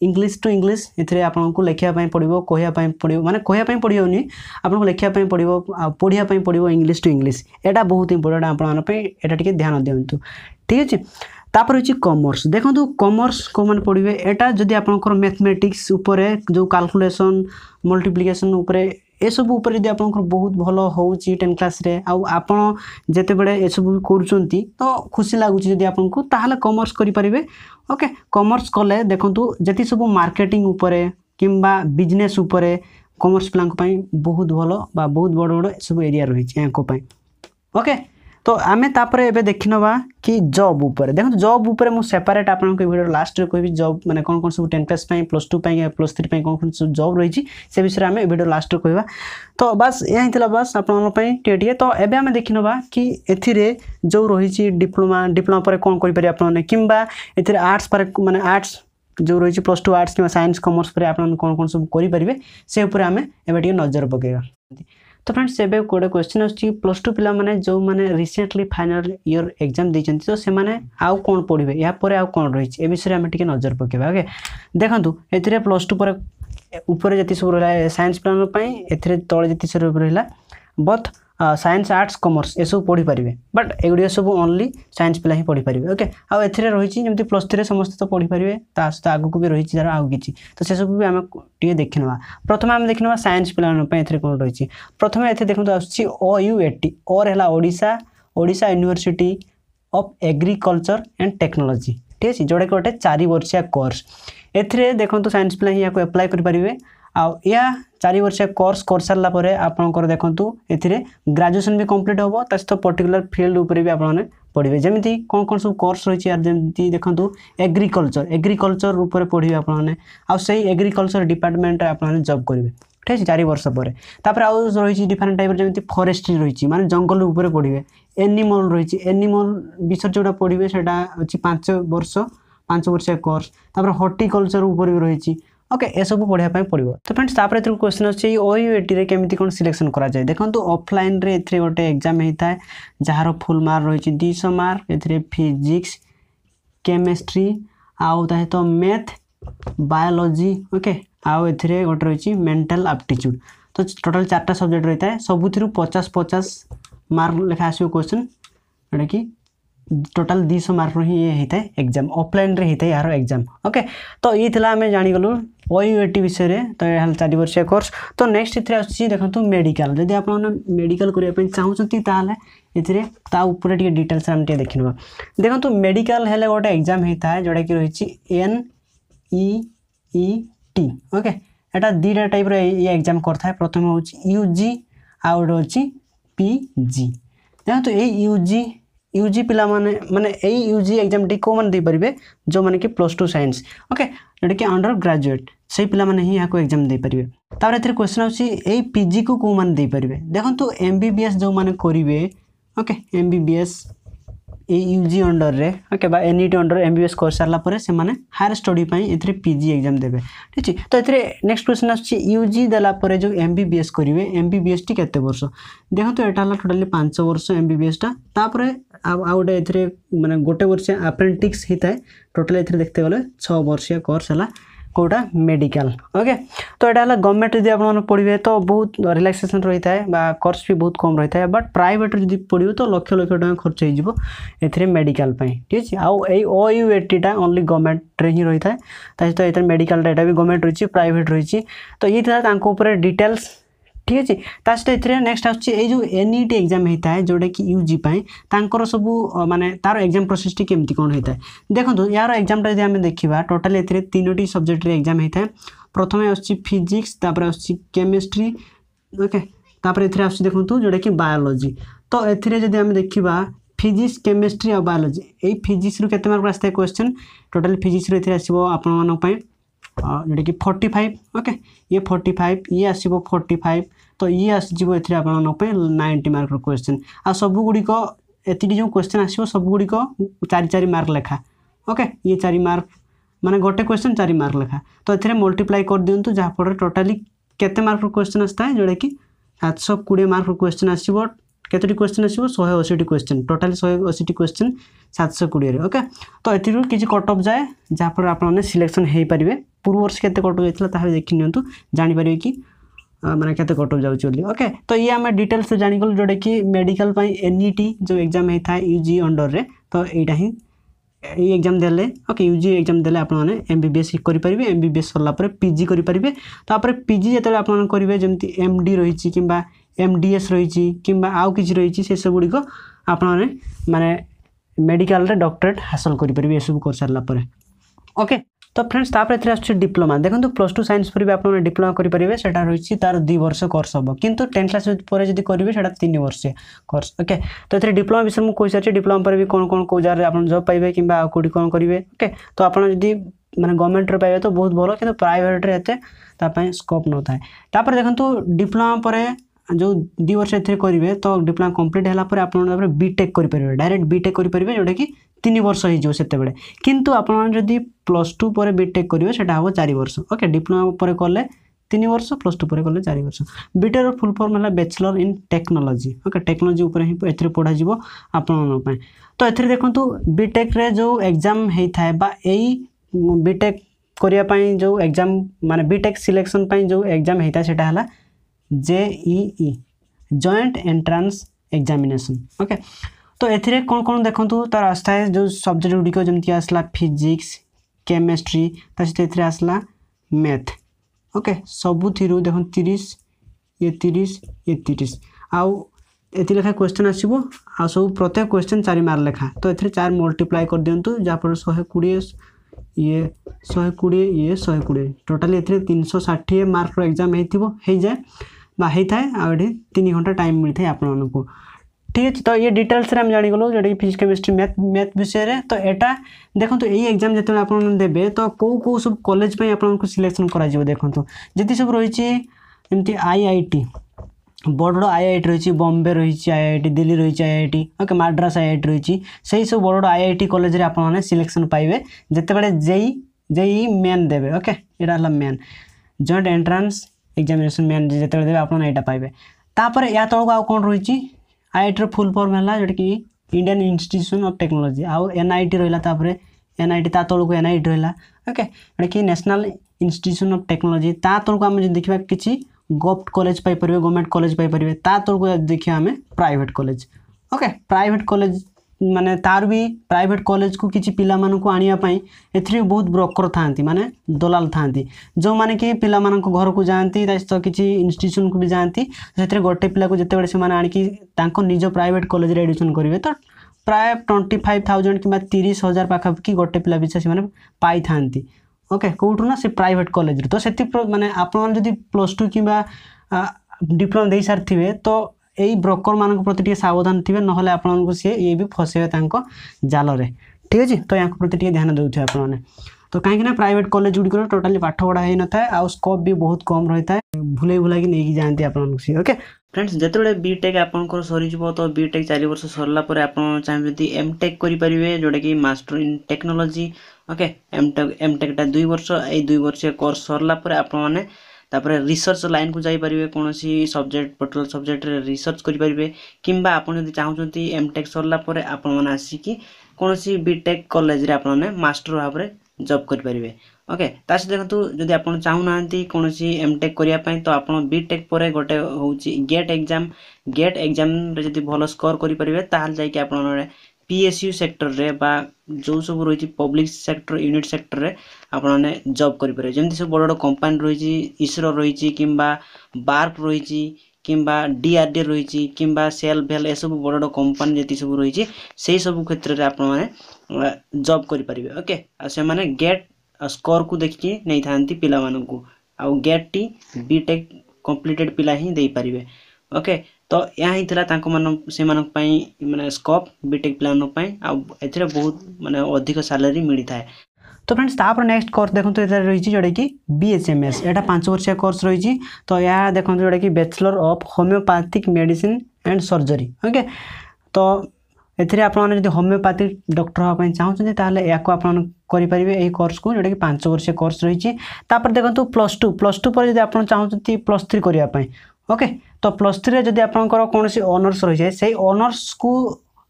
ଇଂଲିଶ ଟୁ ଇଂଲିଶ ଏଥିରେ ଆପଣଙ୍କୁ ଲେଖିବା ପାଇଁ ପଡ଼ିବ କହିବା ପାଇଁ ପଡ଼ିବ ମାନେ କହିବା ପାଇଁ ପଡ଼ିବନି ଆପଣଙ୍କୁ ଲେଖିବା ପାଇଁ ପଡ଼ିବ ଆଉ ପଢ଼ିବା ପାଇଁ ପଡ଼ିବ ଇଂଲିଶ ଟୁ ଇଂଲିଶ ଏଇଟା ବହୁତ ଇମ୍ପୋର୍ଟାଣ୍ଟ ଆପଣମାନଙ୍କ ପାଇଁ ଏଇଟା ଟିକେ ଧ୍ୟାନ ଦିଅନ୍ତୁ ଠିକ୍ ଅଛି ତାପରେ ହେଉଛି କମର୍ସ ଦେଖନ୍ତୁ କମର୍ସ କେଉଁମାନେ ପଢ଼ିବେ ଏଇଟା ଯଦି ଆପଣଙ୍କର ମ୍ୟାଥମେଟିକ୍ସ ଉପରେ ଯେଉଁ କାଲକୁଲେସନ୍ ମଲ୍ଟିପ୍ଲିକେସନ୍ ଉପରେ ଏସବୁ ଉପରେ ଯଦି ଆପଣଙ୍କର ବହୁତ ଭଲ ହେଉଛି ଟେନ୍ କ୍ଲାସ୍ରେ ଆଉ ଆପଣ ଯେତେବେଳେ ଏସବୁ କରୁଛନ୍ତି ତ ଖୁସି ଲାଗୁଛି ଯଦି ଆପଣଙ୍କୁ ତାହେଲେ କମର୍ସ କରିପାରିବେ ଓକେ କମର୍ସ କଲେ ଦେଖନ୍ତୁ ଯେତିକି ସବୁ ମାର୍କେଟିଂ ଉପରେ କିମ୍ବା ବିଜନେସ୍ ଉପରେ କମର୍ସ ପିଲାଙ୍କ ପାଇଁ ବହୁତ ଭଲ ବା ବହୁତ ବଡ଼ ବଡ଼ ଏସବୁ ଏରିଆ ରହିଛି ୟାଙ୍କ ପାଇଁ ଓକେ तो आम तापर एवं देखने नवा कि जब उप देखो जब उपर सेपरेट आपको लास्ट में जब मैंने कौन कौन सब टेन प्लस प्लस टू पर प्लस थ्री कौन कौन सब जब रही से विषय में भिडियो लास्ट में कहवा तो बास यहाँ बास आपाई तो ये आम देखने ना कि जो रही डिप्लोमा डिप्लोमा पर कौन करें आपने कि आर्ट्स पर मैंने आर्ट्स जो रही प्लस टू आर्ट्स कि सैंस कमर्स पर आप कौन कौन सब करेंगे से उपर आम एवं नजर पकईवा তো ফ্রেন্ডস এবে গোটে কোশ্চিন আসছে প্লস টু পিলামানে যেউমানে রিসেন্টলি ফাইনাল ইয়র এক্সাম দিয়েছেন তো সেমানে আউ কোন পড়িবে এরপরে আউ কোন রয়েছে এ বিষয়ে আমি টিকে নজর পকাইবা ওকে দেখন্তু এতিরে প্লস টু পরে উপরে যেতে সব রহিলা সায়েন্স প্ল্যান পাই এতিরে তলে যেতে সব রহিলা বথ ସାଇନ୍ସ ଆର୍ଟ୍ସ କମର୍ସ ଏସବୁ ପଢ଼ିପାରିବେ ବଟ୍ ଏଗୁଡ଼ିକ ସବୁ ଓନ୍ଲି ସାଇନ୍ସ ପିଲା ହିଁ ପଢ଼ିପାରିବେ ଓକେ ଆଉ ଏଥିରେ ରହିଛି ଯେମିତି ପ୍ଲସ୍ ଥ୍ରୀରେ ସମସ୍ତେ ତ ପଢ଼ିପାରିବେ ତା ସହିତ ଆଗକୁ ବି ରହିଛି ତା'ର ଆଉ କିଛି ତ ସେସବୁ ବି ଆମେ ଟିକେ ଦେଖିନେବା ପ୍ରଥମେ ଆମେ ଦେଖିନେବା ସାଇନ୍ସ ପିଲାମାନଙ୍କ ପାଇଁ ଏଥିରେ କ'ଣ ରହିଛି ପ୍ରଥମେ ଏଥିରେ ଦେଖନ୍ତୁ ଆସୁଛି ଓ ୟୁ ଏ ଟି ଅର୍ ହେଲା Odisha Odisha university of agriculture and technology ଠିକ୍ ଅଛି ଯେଉଁଟାକି ଗୋଟେ ଚାରି ବର୍ଷିଆ କୋର୍ସ ଏଥିରେ ଦେଖନ୍ତୁ ସାଇନ୍ସ ପିଲା ହିଁ ଏହାକୁ ଆପ୍ଲାଏ କରିପାରିବେ আউ ইয়া চারি বর্ষিয়া কোর্স করসারা পরে আপনার দেখুন এতে গ্রাজুয়েসন বি কমপ্লিট হব তা সহ পর্টিকুলার ফিল্ড উপরে বি আপনার পড়বে যেমি কোণ কোণ সব কোর্স রয়েছে আর যেমি দেখুন এগ্রিকলচর এগ্রিকলচর উপরে পড়বে আপনার সেই এগ্রিকলচর ডিপার্টমেন্টে আপনার জব করবে ঠিক আছে চারি বর্ষ পরে তাপরে আউ রয়েছে ডিফরেন্ট টাইপের যেমি ফরেস্ট্রি রয়েছে মানে জঙ্গল উপরে পড়বে এনিমল রয়েছে এনিমল বিষয় যেটা পড়বে সেটা হচ্ছে পাঁচ বর্ষ পাঁচ বর্ষিয়া কোর্স তারপরে হর্টিকলচর উপরে রয়েছে ওকে এসবু পড়া পড়ব তো ফ্রেন্ডস তাপরে এর কোশ্চিন আছে ওইওএটিরে কেমিতি কোন সিলেকশন করা যায় দেখুন অফলাইন রে এতে গোটে এক্সাম হইতায় যাহার ফুল মার্ক রয়েছে দুইশো মার্ক এতে ফিজিক্স কেমিস্ট্রি আউ তা সহ ম্যাথ বায়োলজি ওকে আউ এতে গোটে রয়েছে মেন্টাল আপ্টিচ্যুড তো টোটাল চারটা সবজেক্ট রয়েছে সবুথি পচাশ পচাশ মার্ক লেখা আসবে কোশ্চিন ଯେଉଁଟାକି टोटल दुश मार्क ये होता है एग्जाम अफलाइन होता है यार एक्जाम ओके तो ये आम जानगलु ओयूटी विषय तो यह चार वर्षीय कोर्स तो नेक्स्ट इतने आखिर मेडिकल जदि आप मेडिकल करने चाहते हैं तो डिटेल्स देखने देखो मेडिकल है गोटे एग्जाम होता है जोटा कि रही एन इ टी ओके यहाँ दुटा टाइप ये एक्जाम कर प्रथम हूँ यू जी आउ गोटे हूँ पी जी देखो यू जी यूजी पिला माने माने एई यूजी एग्जाम टी को माने दे परिबे जो माने कि प्लस 2 साइंस ओके जडी कि अंडर ग्रेजुएट से पिला माने ही याको एग्जाम दे परिबे तबरे एथि क्वेश्चन आउसी एई पीजी को को माने दे परिबे देखंतु एमबीबीएस जो माने करिवे ओके एमबीबीएस ए ୟୁଜି ଅଣ୍ଡରରେ ଓକେ ବା ଏନ୍ ଇ ଟି ଅଣ୍ଡର ଏମ୍ ବି ଏସ୍ କରିସାରିଲା ପରେ ସେମାନେ ହାୟର ଷ୍ଟଡ଼ି ପାଇଁ ଏଥିରେ ପି ଜି ଏକ୍ଜାମ୍ ଦେବେ ଠିକ୍ ଅଛି ତ ଏଥିରେ ନେକ୍ସଟ କ୍ୱେଶ୍ଚନ୍ ଆସୁଛି ୟୁ ଜି ଦେଲା ପରେ ଯେଉଁ ଏମ୍ ବି ବି ଏସ୍ କରିବେ ଏମ୍ ବି ବି ଏସ୍ଟି କେତେ ବର୍ଷ ଦେଖନ୍ତୁ ଏଇଟା ହେଲା ଟୋଟାଲି ପାଞ୍ଚ ବର୍ଷ ଏମ୍ ବି ବି ଏସ୍ଟା ତାପରେ ଆଉ ଆଉ ଗୋଟେ ଏଥିରେ ମାନେ ଗୋଟେ ବର୍ଷିଆ ଆପ୍ରେଣ୍ଟିକ୍ସ ହେଇଥାଏ ଟୋଟାଲି ଏଥିରେ ଦେଖିତେ ଗଲେ ଛଅ ବର୍ଷିଆ କୋର୍ସ ହେଲା কোটা মেডিকাল ওকে তো এটা হল গভর্নমেন্ট যদি আপনার পড়বে তো বহুত রিলাক্সেসন রয়ে থাকে বা কোর্স বি বহুত কম রয়ে থাকে বট প্রাইভেট যদি পড়বে তো লক্ষ লক্ষ টাকা খরচ হয়ে যাব এতে মেডিকাল ঠিক আছে আউ এই ও ইউ এটিটা অনলি গভর্নমেন্টরে হি রয়ে থাকে তা সহ এতে মেডিকালটা এটা বি গভর্নমেন্ট রয়েছে প্রাইভেট রয়েছে তো ইয়ে তাঁর উপরে ডিটেলস ঠিক আছে ତା ସହିତ ଏଥିରେ ନେକ୍ସଟ ଆସୁଛି ଏଇ ଯେଉଁ ଏନ୍ ଇ ଟି ଏକ୍ଜାମ୍ ହେଇଥାଏ ଯେଉଁଟାକି ୟୁ ଜି ପାଇଁ ତାଙ୍କର ସବୁ ମାନେ ତା'ର ଏକ୍ଜାମ୍ ପ୍ରୋସେସ୍ଟି କେମିତି କ'ଣ ହେଇଥାଏ ଦେଖନ୍ତୁ ଏହାର ଏକ୍ଜାମ୍ଟା ଯଦି ଆମେ ଦେଖିବା ଟୋଟାଲ୍ ଏଥିରେ ତିନୋଟି ସବଜେକ୍ଟରେ ଏକ୍ଜାମ୍ ହେଇଥାଏ ପ୍ରଥମେ ଆସୁଛି ଫିଜିକ୍ସ ତାପରେ ଆସୁଛି କେମିଷ୍ଟ୍ରି ଓକେ ତାପରେ ଏଥିରେ ଆସୁଛି ଦେଖନ୍ତୁ ଯେଉଁଟାକି ବାୟୋଲୋଜି ତ ଏଥିରେ ଯଦି ଆମେ ଦେଖିବା ফিজিক্স কেমিস্ট্রি আর বায়োলোজি এই ফিজিক্সরু কেতে মার্ক আসতে কোশ্চেন টোটাল ফিজিক্সরু এর আসব আপনার जोटा कि फोर्टी फाइव ओके ये फोर्टी फाइव ये आसो फोर्टी फाइव तो ये आसो ए आप नाइंटी मार्कर क्वेश्चन आ सबुगुड़ी ଏତିକି ଯେଉଁ କ୍ୱେଶ୍ଚନ୍ ଆସିବ ସବୁଗୁଡ଼ିକ ଚାରି ଚାରି ମାର୍କ ଲେଖା ଓକେ ଇଏ ଚାରି ମାର୍କ ମାନେ ଗୋଟେ କ୍ୱେଶ୍ଚନ୍ ଚାରି ମାର୍କ ଲେଖା ତ ଏଥିରେ ମଲ୍ଟିପ୍ଲାଏ କରିଦିଅନ୍ତୁ ଯାହାଫଳରେ ଟୋଟାଲି କେତେ ମାର୍କର କ୍ୱେଶ୍ଚନ୍ ଆସିଥାଏ ଯେଉଁଟାକି ସାତଶହ କୋଡ଼ିଏ ମାର୍କର କ୍ୱେଶ୍ଚନ୍ ଆସିବ কেতোটি কোশ্চেন আসব শহে অশীটি কোশ্চেন টোটাল শহে অশীটি কোশ্চেন সাতশহ কোড়িয়ে ওকে তো এর কিছু কট অফ যায় যাফলে আপনার সিলেকশন হয়ে পারে পূর্ববর্ষ কেতে কট অফ যাই তাহলে দেখি নিহত জাঁপারে কি মানে কেতে কট অফ যাচ্ছে বলে ওকে তো ইয়ে আমি ডিটেলস জাঁগলু যেটা কি মেডিকাল এনইটি যে এক্সাম হয়ে থাকে ইউজি অন্ডর্রে তো এইটা হি এই এক্সাম দেলে ওকে ইউজি এক্সাম দেলে আপনার এম বি বিএস করে এম বি বিএস সরলা পরে পিজি করে তাপরে পিজি যেত আপনার করবে যেমন এম ডি রয়েছে কিংবা एम डी एस रही कि आउ कि रही सबुड़ आप मैंने मेडिकल डक्टरेट हासिल करेंगे यह सब कर सारापर ओके तो फ्रेंड्स तापर एस डिप्लोमा देखो प्लस टू सैंस पर भी आपने डिप्लोमा करेंगे से तार दु वर्ष कोर्स हम कि टेन्थ क्लास पर करेंगे से वर्ष कर्स ओके तो ये डिप्लोमा विषय मुझे कही सारी डिप्लोमा पर भी कौन कौन कौ जगह आप जब पाइबे कि कौट कौन करेंगे ओके तो आपड़ जब मैंने गवर्नमेंट रे तो बहुत भल कि प्राइट्रे स्कोप न नए देखो डिप्लोमा पर ଯେଉଁ ଦୁଇ ବର୍ଷ ଏଥିରେ କରିବେ ତ ଡିପ୍ଲୋମା କମ୍ପ୍ଲିଟ୍ ହେଲା ପରେ ଆପଣ ତା'ପରେ ବିଟେକ୍ କରିପାରିବେ ଡାଇରେକ୍ଟ ବିଟେକ୍ କରିପାରିବେ ଯେଉଁଟାକି ତିନି ବର୍ଷ ହେଇଯିବ ସେତେବେଳେ କିନ୍ତୁ ଆପଣମାନେ ଯଦି ପ୍ଲସ୍ ଟୁ ପରେ ବିଟେକ୍ କରିବେ ସେଇଟା ହେବ ଚାରି ବର୍ଷ ଓକେ ଡିପ୍ଲୋମା ପରେ କଲେ ତିନି ବର୍ଷ ପ୍ଲସ୍ ଟୁ ପରେ କଲେ ଚାରି ବର୍ଷ ବିଟେକ୍ର ଫୁଲ୍ ଫର୍ମ ହେଲା bachelor in technology okay technology ଉପରେ ହିଁ ଏଥିରେ ପଢ଼ାଯିବ ଆପଣମାନଙ୍କ ପାଇଁ ତ ଏଥିରେ ଦେଖନ୍ତୁ ବିଟେକ୍ରେ ଯେଉଁ ଏକ୍ଜାମ୍ ହେଇଥାଏ ବା ଏଇ ବିଟେକ୍ କରିବା ପାଇଁ ଯେଉଁ ଏକ୍ଜାମ୍ ମାନେ ବିଟେକ୍ ସିଲେକ୍ସନ୍ ପାଇଁ ଯେଉଁ ଏକ୍ଜାମ୍ ହେଇଥାଏ ସେଇଟା ହେଲା JEE joint entrance examination okay ତ ଏଥିରେ କ'ଣ କ'ଣ ଦେଖନ୍ତୁ ତାର ଆସିଥାଏ ଯେଉଁ ସବଜେକ୍ଟ ଗୁଡ଼ିକ ଯେମିତି ଆସିଲା ଫିଜିକ୍ସ କେମିଷ୍ଟ୍ରି ତା ସହିତ ଏଥିରେ ଆସିଲା ମ୍ୟାଥ୍ ଓକେ ସବୁଥିରୁ ଦେଖନ୍ତୁ ତିରିଶ ଇଏ ତିରିଶ ଇଏ ତିରିଶ ଆଉ ଏଥି ଲେଖା କ୍ୱେଶ୍ଚନ୍ ଆସିବ ଆଉ ସବୁ ପ୍ରତ୍ୟେକ କ୍ୱେଶ୍ଚନ୍ ଚାରି ମାର୍କ ଲେଖା ତ ଏଥିରେ ଚାରି ମଲ୍ଟିପ୍ଲାଏ କରିଦିଅନ୍ତୁ ଯାହାଫଳରେ ଶହେ କୋଡ଼ିଏ ଇଏ ଶହେ କୋଡ଼ିଏ ଇଏ ଶହେ କୋଡ଼ିଏ ଟୋଟାଲି ଏଥିରେ ତିନିଶହ ଷାଠିଏ ମାର୍କର ଏକ୍ଜାମ୍ ହେଇଥିବ ହେଇଯାଏ ବା ହେଇଥାଏ ଆଉ ଏଠି ତିନି ଘଣ୍ଟା ଟାଇମ୍ ମିଳିଥାଏ ଆପଣମାନଙ୍କୁ ঠিক আছে তো ইয়ে ডিটেলসে আমি জাগলু যেটা কি ফিজিক্স কেমিস্ট্রি ম্যাথ ম্যাথ বিষয়ে তো এটা দেখুন এই এক্সাম যেত আপনার দেবে তো কেউ কেউ সব কলেজ পাই আপনার সিলেকশন করা দেখুন যেতে সব রয়েছে এমতি আইআইটি বড় বড় আইআইটি রয়েছে বম্বে রয়েছে আইআইটি দিল্লি রয়েছে আইআইটি ওকে মাড্রাস আইআইটি রয়েছে সেই সব বড় বড় আইআইটি কলেজে আপনার সিলেকশন পাইবে যেতবে যেই যেই মেন দেবে ওকে এটা হল main joint entrance examination main যেতবে দেবে আপনার এটা পাইবে তাপরে ইয়া তলক আউ কোণ রয়েছে আইআইটির ফুল ফর্ম হল যেটা কি ইন্ডিয়ান ইনস্টিট্ୟୁସନ୍ ଅଫ୍ ଟେକ୍ନୋଲୋଜି ଆଉ ଏନ୍ ଆଇ ଟି ରହିଲା ତାପରେ ଏନ୍ ଆଇ ଟି ତା ତଳକୁ ଏନ୍ ଆଇ ଟି ରହିଲା ଓକେ ଯେଉଁଟାକି ନ୍ୟାସନାଲ୍ ଇନଷ୍ଟିଚ୍ୟୁସନ୍ ଅଫ୍ ଟେକ୍ନୋଲୋଜି ତା ତଳକୁ ଆମେ ଯଦି ଦେଖିବା କିଛି गवर्नमेंट कॉलेज पाइपर गवर्नमेंट कॉलेज पाइपर ता तौर को देखिए आम private college okay private college माने तार भी प्राइवेट कॉलेज को किसी पिला को आने पर बहुत ब्रोकर था माने दलाल था जो माने कि पिला घर को जाती सहित तो किसी इनट्यूशन को भी जाती से गोटे पिला को जिते से आज प्राइवेट कॉलेज रे एडमिशन करेंगे तो प्राय ट्वेंटी फाइव थाउजेंड कि तीस हजार पाखापाखि गोटे पिला पिछा से पाई ଓକେ କେଉଁଠୁ ନା ସେ ପ୍ରାଇଭେଟ୍ କଲେଜରୁ ତ ସେଥି ମାନେ ଆପଣମାନେ ଯଦି ପ୍ଲସ୍ ଟୁ କିମ୍ବା ଡିପ୍ଲୋମା ଦେଇସାରିଥିବେ ତ ଏଇ ବ୍ରୋକର୍ମାନଙ୍କ ପ୍ରତି ଟିକେ ସାବଧାନ ଥିବେ ନହେଲେ ଆପଣଙ୍କୁ ସିଏ ଇଏ ବି ଫସେଇବେ ତାଙ୍କ ଜାଲରେ ଠିକ୍ ଅଛି ତ ୟାଙ୍କ ପ୍ରତି ଟିକେ ଧ୍ୟାନ ଦେଉଥିବେ ଆପଣମାନେ ତ କାହିଁକିନା ପ୍ରାଇଭେଟ୍ କଲେଜ ଗୁଡ଼ିକରେ ଟୋଟାଲି ପାଠ ପଢ଼ା ହେଇନଥାଏ ଆଉ ସ୍କୋପ୍ ବି ବହୁତ କମ୍ ରହିଥାଏ ଭୁଲେଇ ଭୁଲାକି ନେଇକି ଯାଆନ୍ତି ଆପଣଙ୍କୁ ସିଏ ଓକେ ଫ୍ରେଣ୍ଡସ୍ ଯେତେବେଳେ ବିଟେକ୍ ଆପଣଙ୍କର ସରିଯିବ ତ ବିଟେକ୍ ଚାରି ବର୍ଷ ସରିଲା ପରେ ଆପଣ ଚାହିଁବେ ଯଦି ଏମ୍ ଟେକ୍ କରିପାରିବେ ଯେଉଁଟାକି master in technology okay M tech ଏମ୍ଟେକ୍ଟା ଦୁଇ ବର୍ଷ ଏଇ ଦୁଇ ବର୍ଷିଆ କୋର୍ସ ସରିଲା ପରେ ଆପଣମାନେ ତାପରେ ରିସର୍ଚ୍ଚ ଲାଇନ୍କୁ ଯାଇପାରିବେ କୌଣସି ସବଜେକ୍ଟ ପର୍ଟିକୁଲାର ସବଜେକ୍ଟରେ ରିସର୍ଚ୍ଚ କରିପାରିବେ କିମ୍ବା ଆପଣ ଯଦି ଚାହୁଁଛନ୍ତି ଏମ୍ଟେକ୍ ସରିଲା ପରେ ଆପଣମାନେ ଆସିକି କୌଣସି ବିଟେକ୍ କଲେଜରେ ଆପଣମାନେ ମାଷ୍ଟର ଭାବରେ ଜବ୍ କରିପାରିବେ ଓକେ ତା ସହିତ ଦେଖନ୍ତୁ ଯଦି ଆପଣ ଚାହୁଁନାହାନ୍ତି କୌଣସି ଏମ୍ଟେକ୍ କରିବା ପାଇଁ ତ ଆପଣ ବିଟେକ୍ ପରେ ଗୋଟେ ହେଉଛି ଗେଟ୍ ଏକ୍ଜାମ୍ ଗେଟ୍ ଏକ୍ଜାମ୍ରେ ଯଦି ଭଲ ସ୍କୋର କରିପାରିବେ ତାହେଲେ ଯାଇକି ଆପଣ ପି ଏସ୍ ୟୁ ସେକ୍ଟରରେ ବା ଯେଉଁ ସବୁ ରହିଛି ପବ୍ଲିକ୍ ସେକ୍ଟର ୟୁନିଟ୍ ସେକ୍ଟରରେ ଆପଣମାନେ ଜବ୍ କରିପାରିବେ ଯେମିତି ସବୁ ବଡ଼ ବଡ଼ କମ୍ପାନୀ ରହିଛି ଇସ୍ରୋ ରହିଛି କିମ୍ବା ବାର୍ପ ରହିଛି କିମ୍ବା ଡିଆର୍ଡି ରହିଛି କିମ୍ବା ସେଲ୍ ଭେଲ୍ ଏସବୁ ବଡ଼ ବଡ଼ କମ୍ପାନୀ ଯେତିକି ସବୁ ରହିଛି ସେଇ ସବୁ କ୍ଷେତ୍ରରେ ଆପଣମାନେ ଜବ୍ କରିପାରିବେ ଓକେ ଆଉ ସେମାନେ ଗେଟ୍ ସ୍କୋରକୁ ଦେଖିକି ନେଇଥାନ୍ତି ପିଲାମାନଙ୍କୁ ଆଉ ଗେଟ୍ଟି ବିଟେକ୍ କମ୍ପ୍ଲିଟେଡ଼୍ ପିଲା ହିଁ ଦେଇପାରିବେ ଓକେ तो यह ही से मैं स्कोप बीटेक प्लान आज बहुत मैं अधिक सालरी मिलता है तो फ्रेंड्स तापर नेक्स्ट कोर्स देखो ये रही जोड़ा कि बीएचएमएस एटा पांच वर्षिया कोर्स रही तो यह देखते जोड़ा कि bachelor of homoeopathic medicine and surgery okay तो एर आपड़ी होम्योपैथिक डक्टर हाँपी चाहूँ तेल यापारे ये कोर्स को जोटा कि पांच वर्षिया कोर्स रही देखो प्लस टू प्लस टू पर चाहूँ प्लस थ्री करने ओके ତ ପ୍ଲସ୍ ଥ୍ରୀରେ ଯଦି ଆପଣଙ୍କର କୌଣସି ଅନର୍ସ ରହିଯାଏ ସେଇ ଅନର୍ସକୁ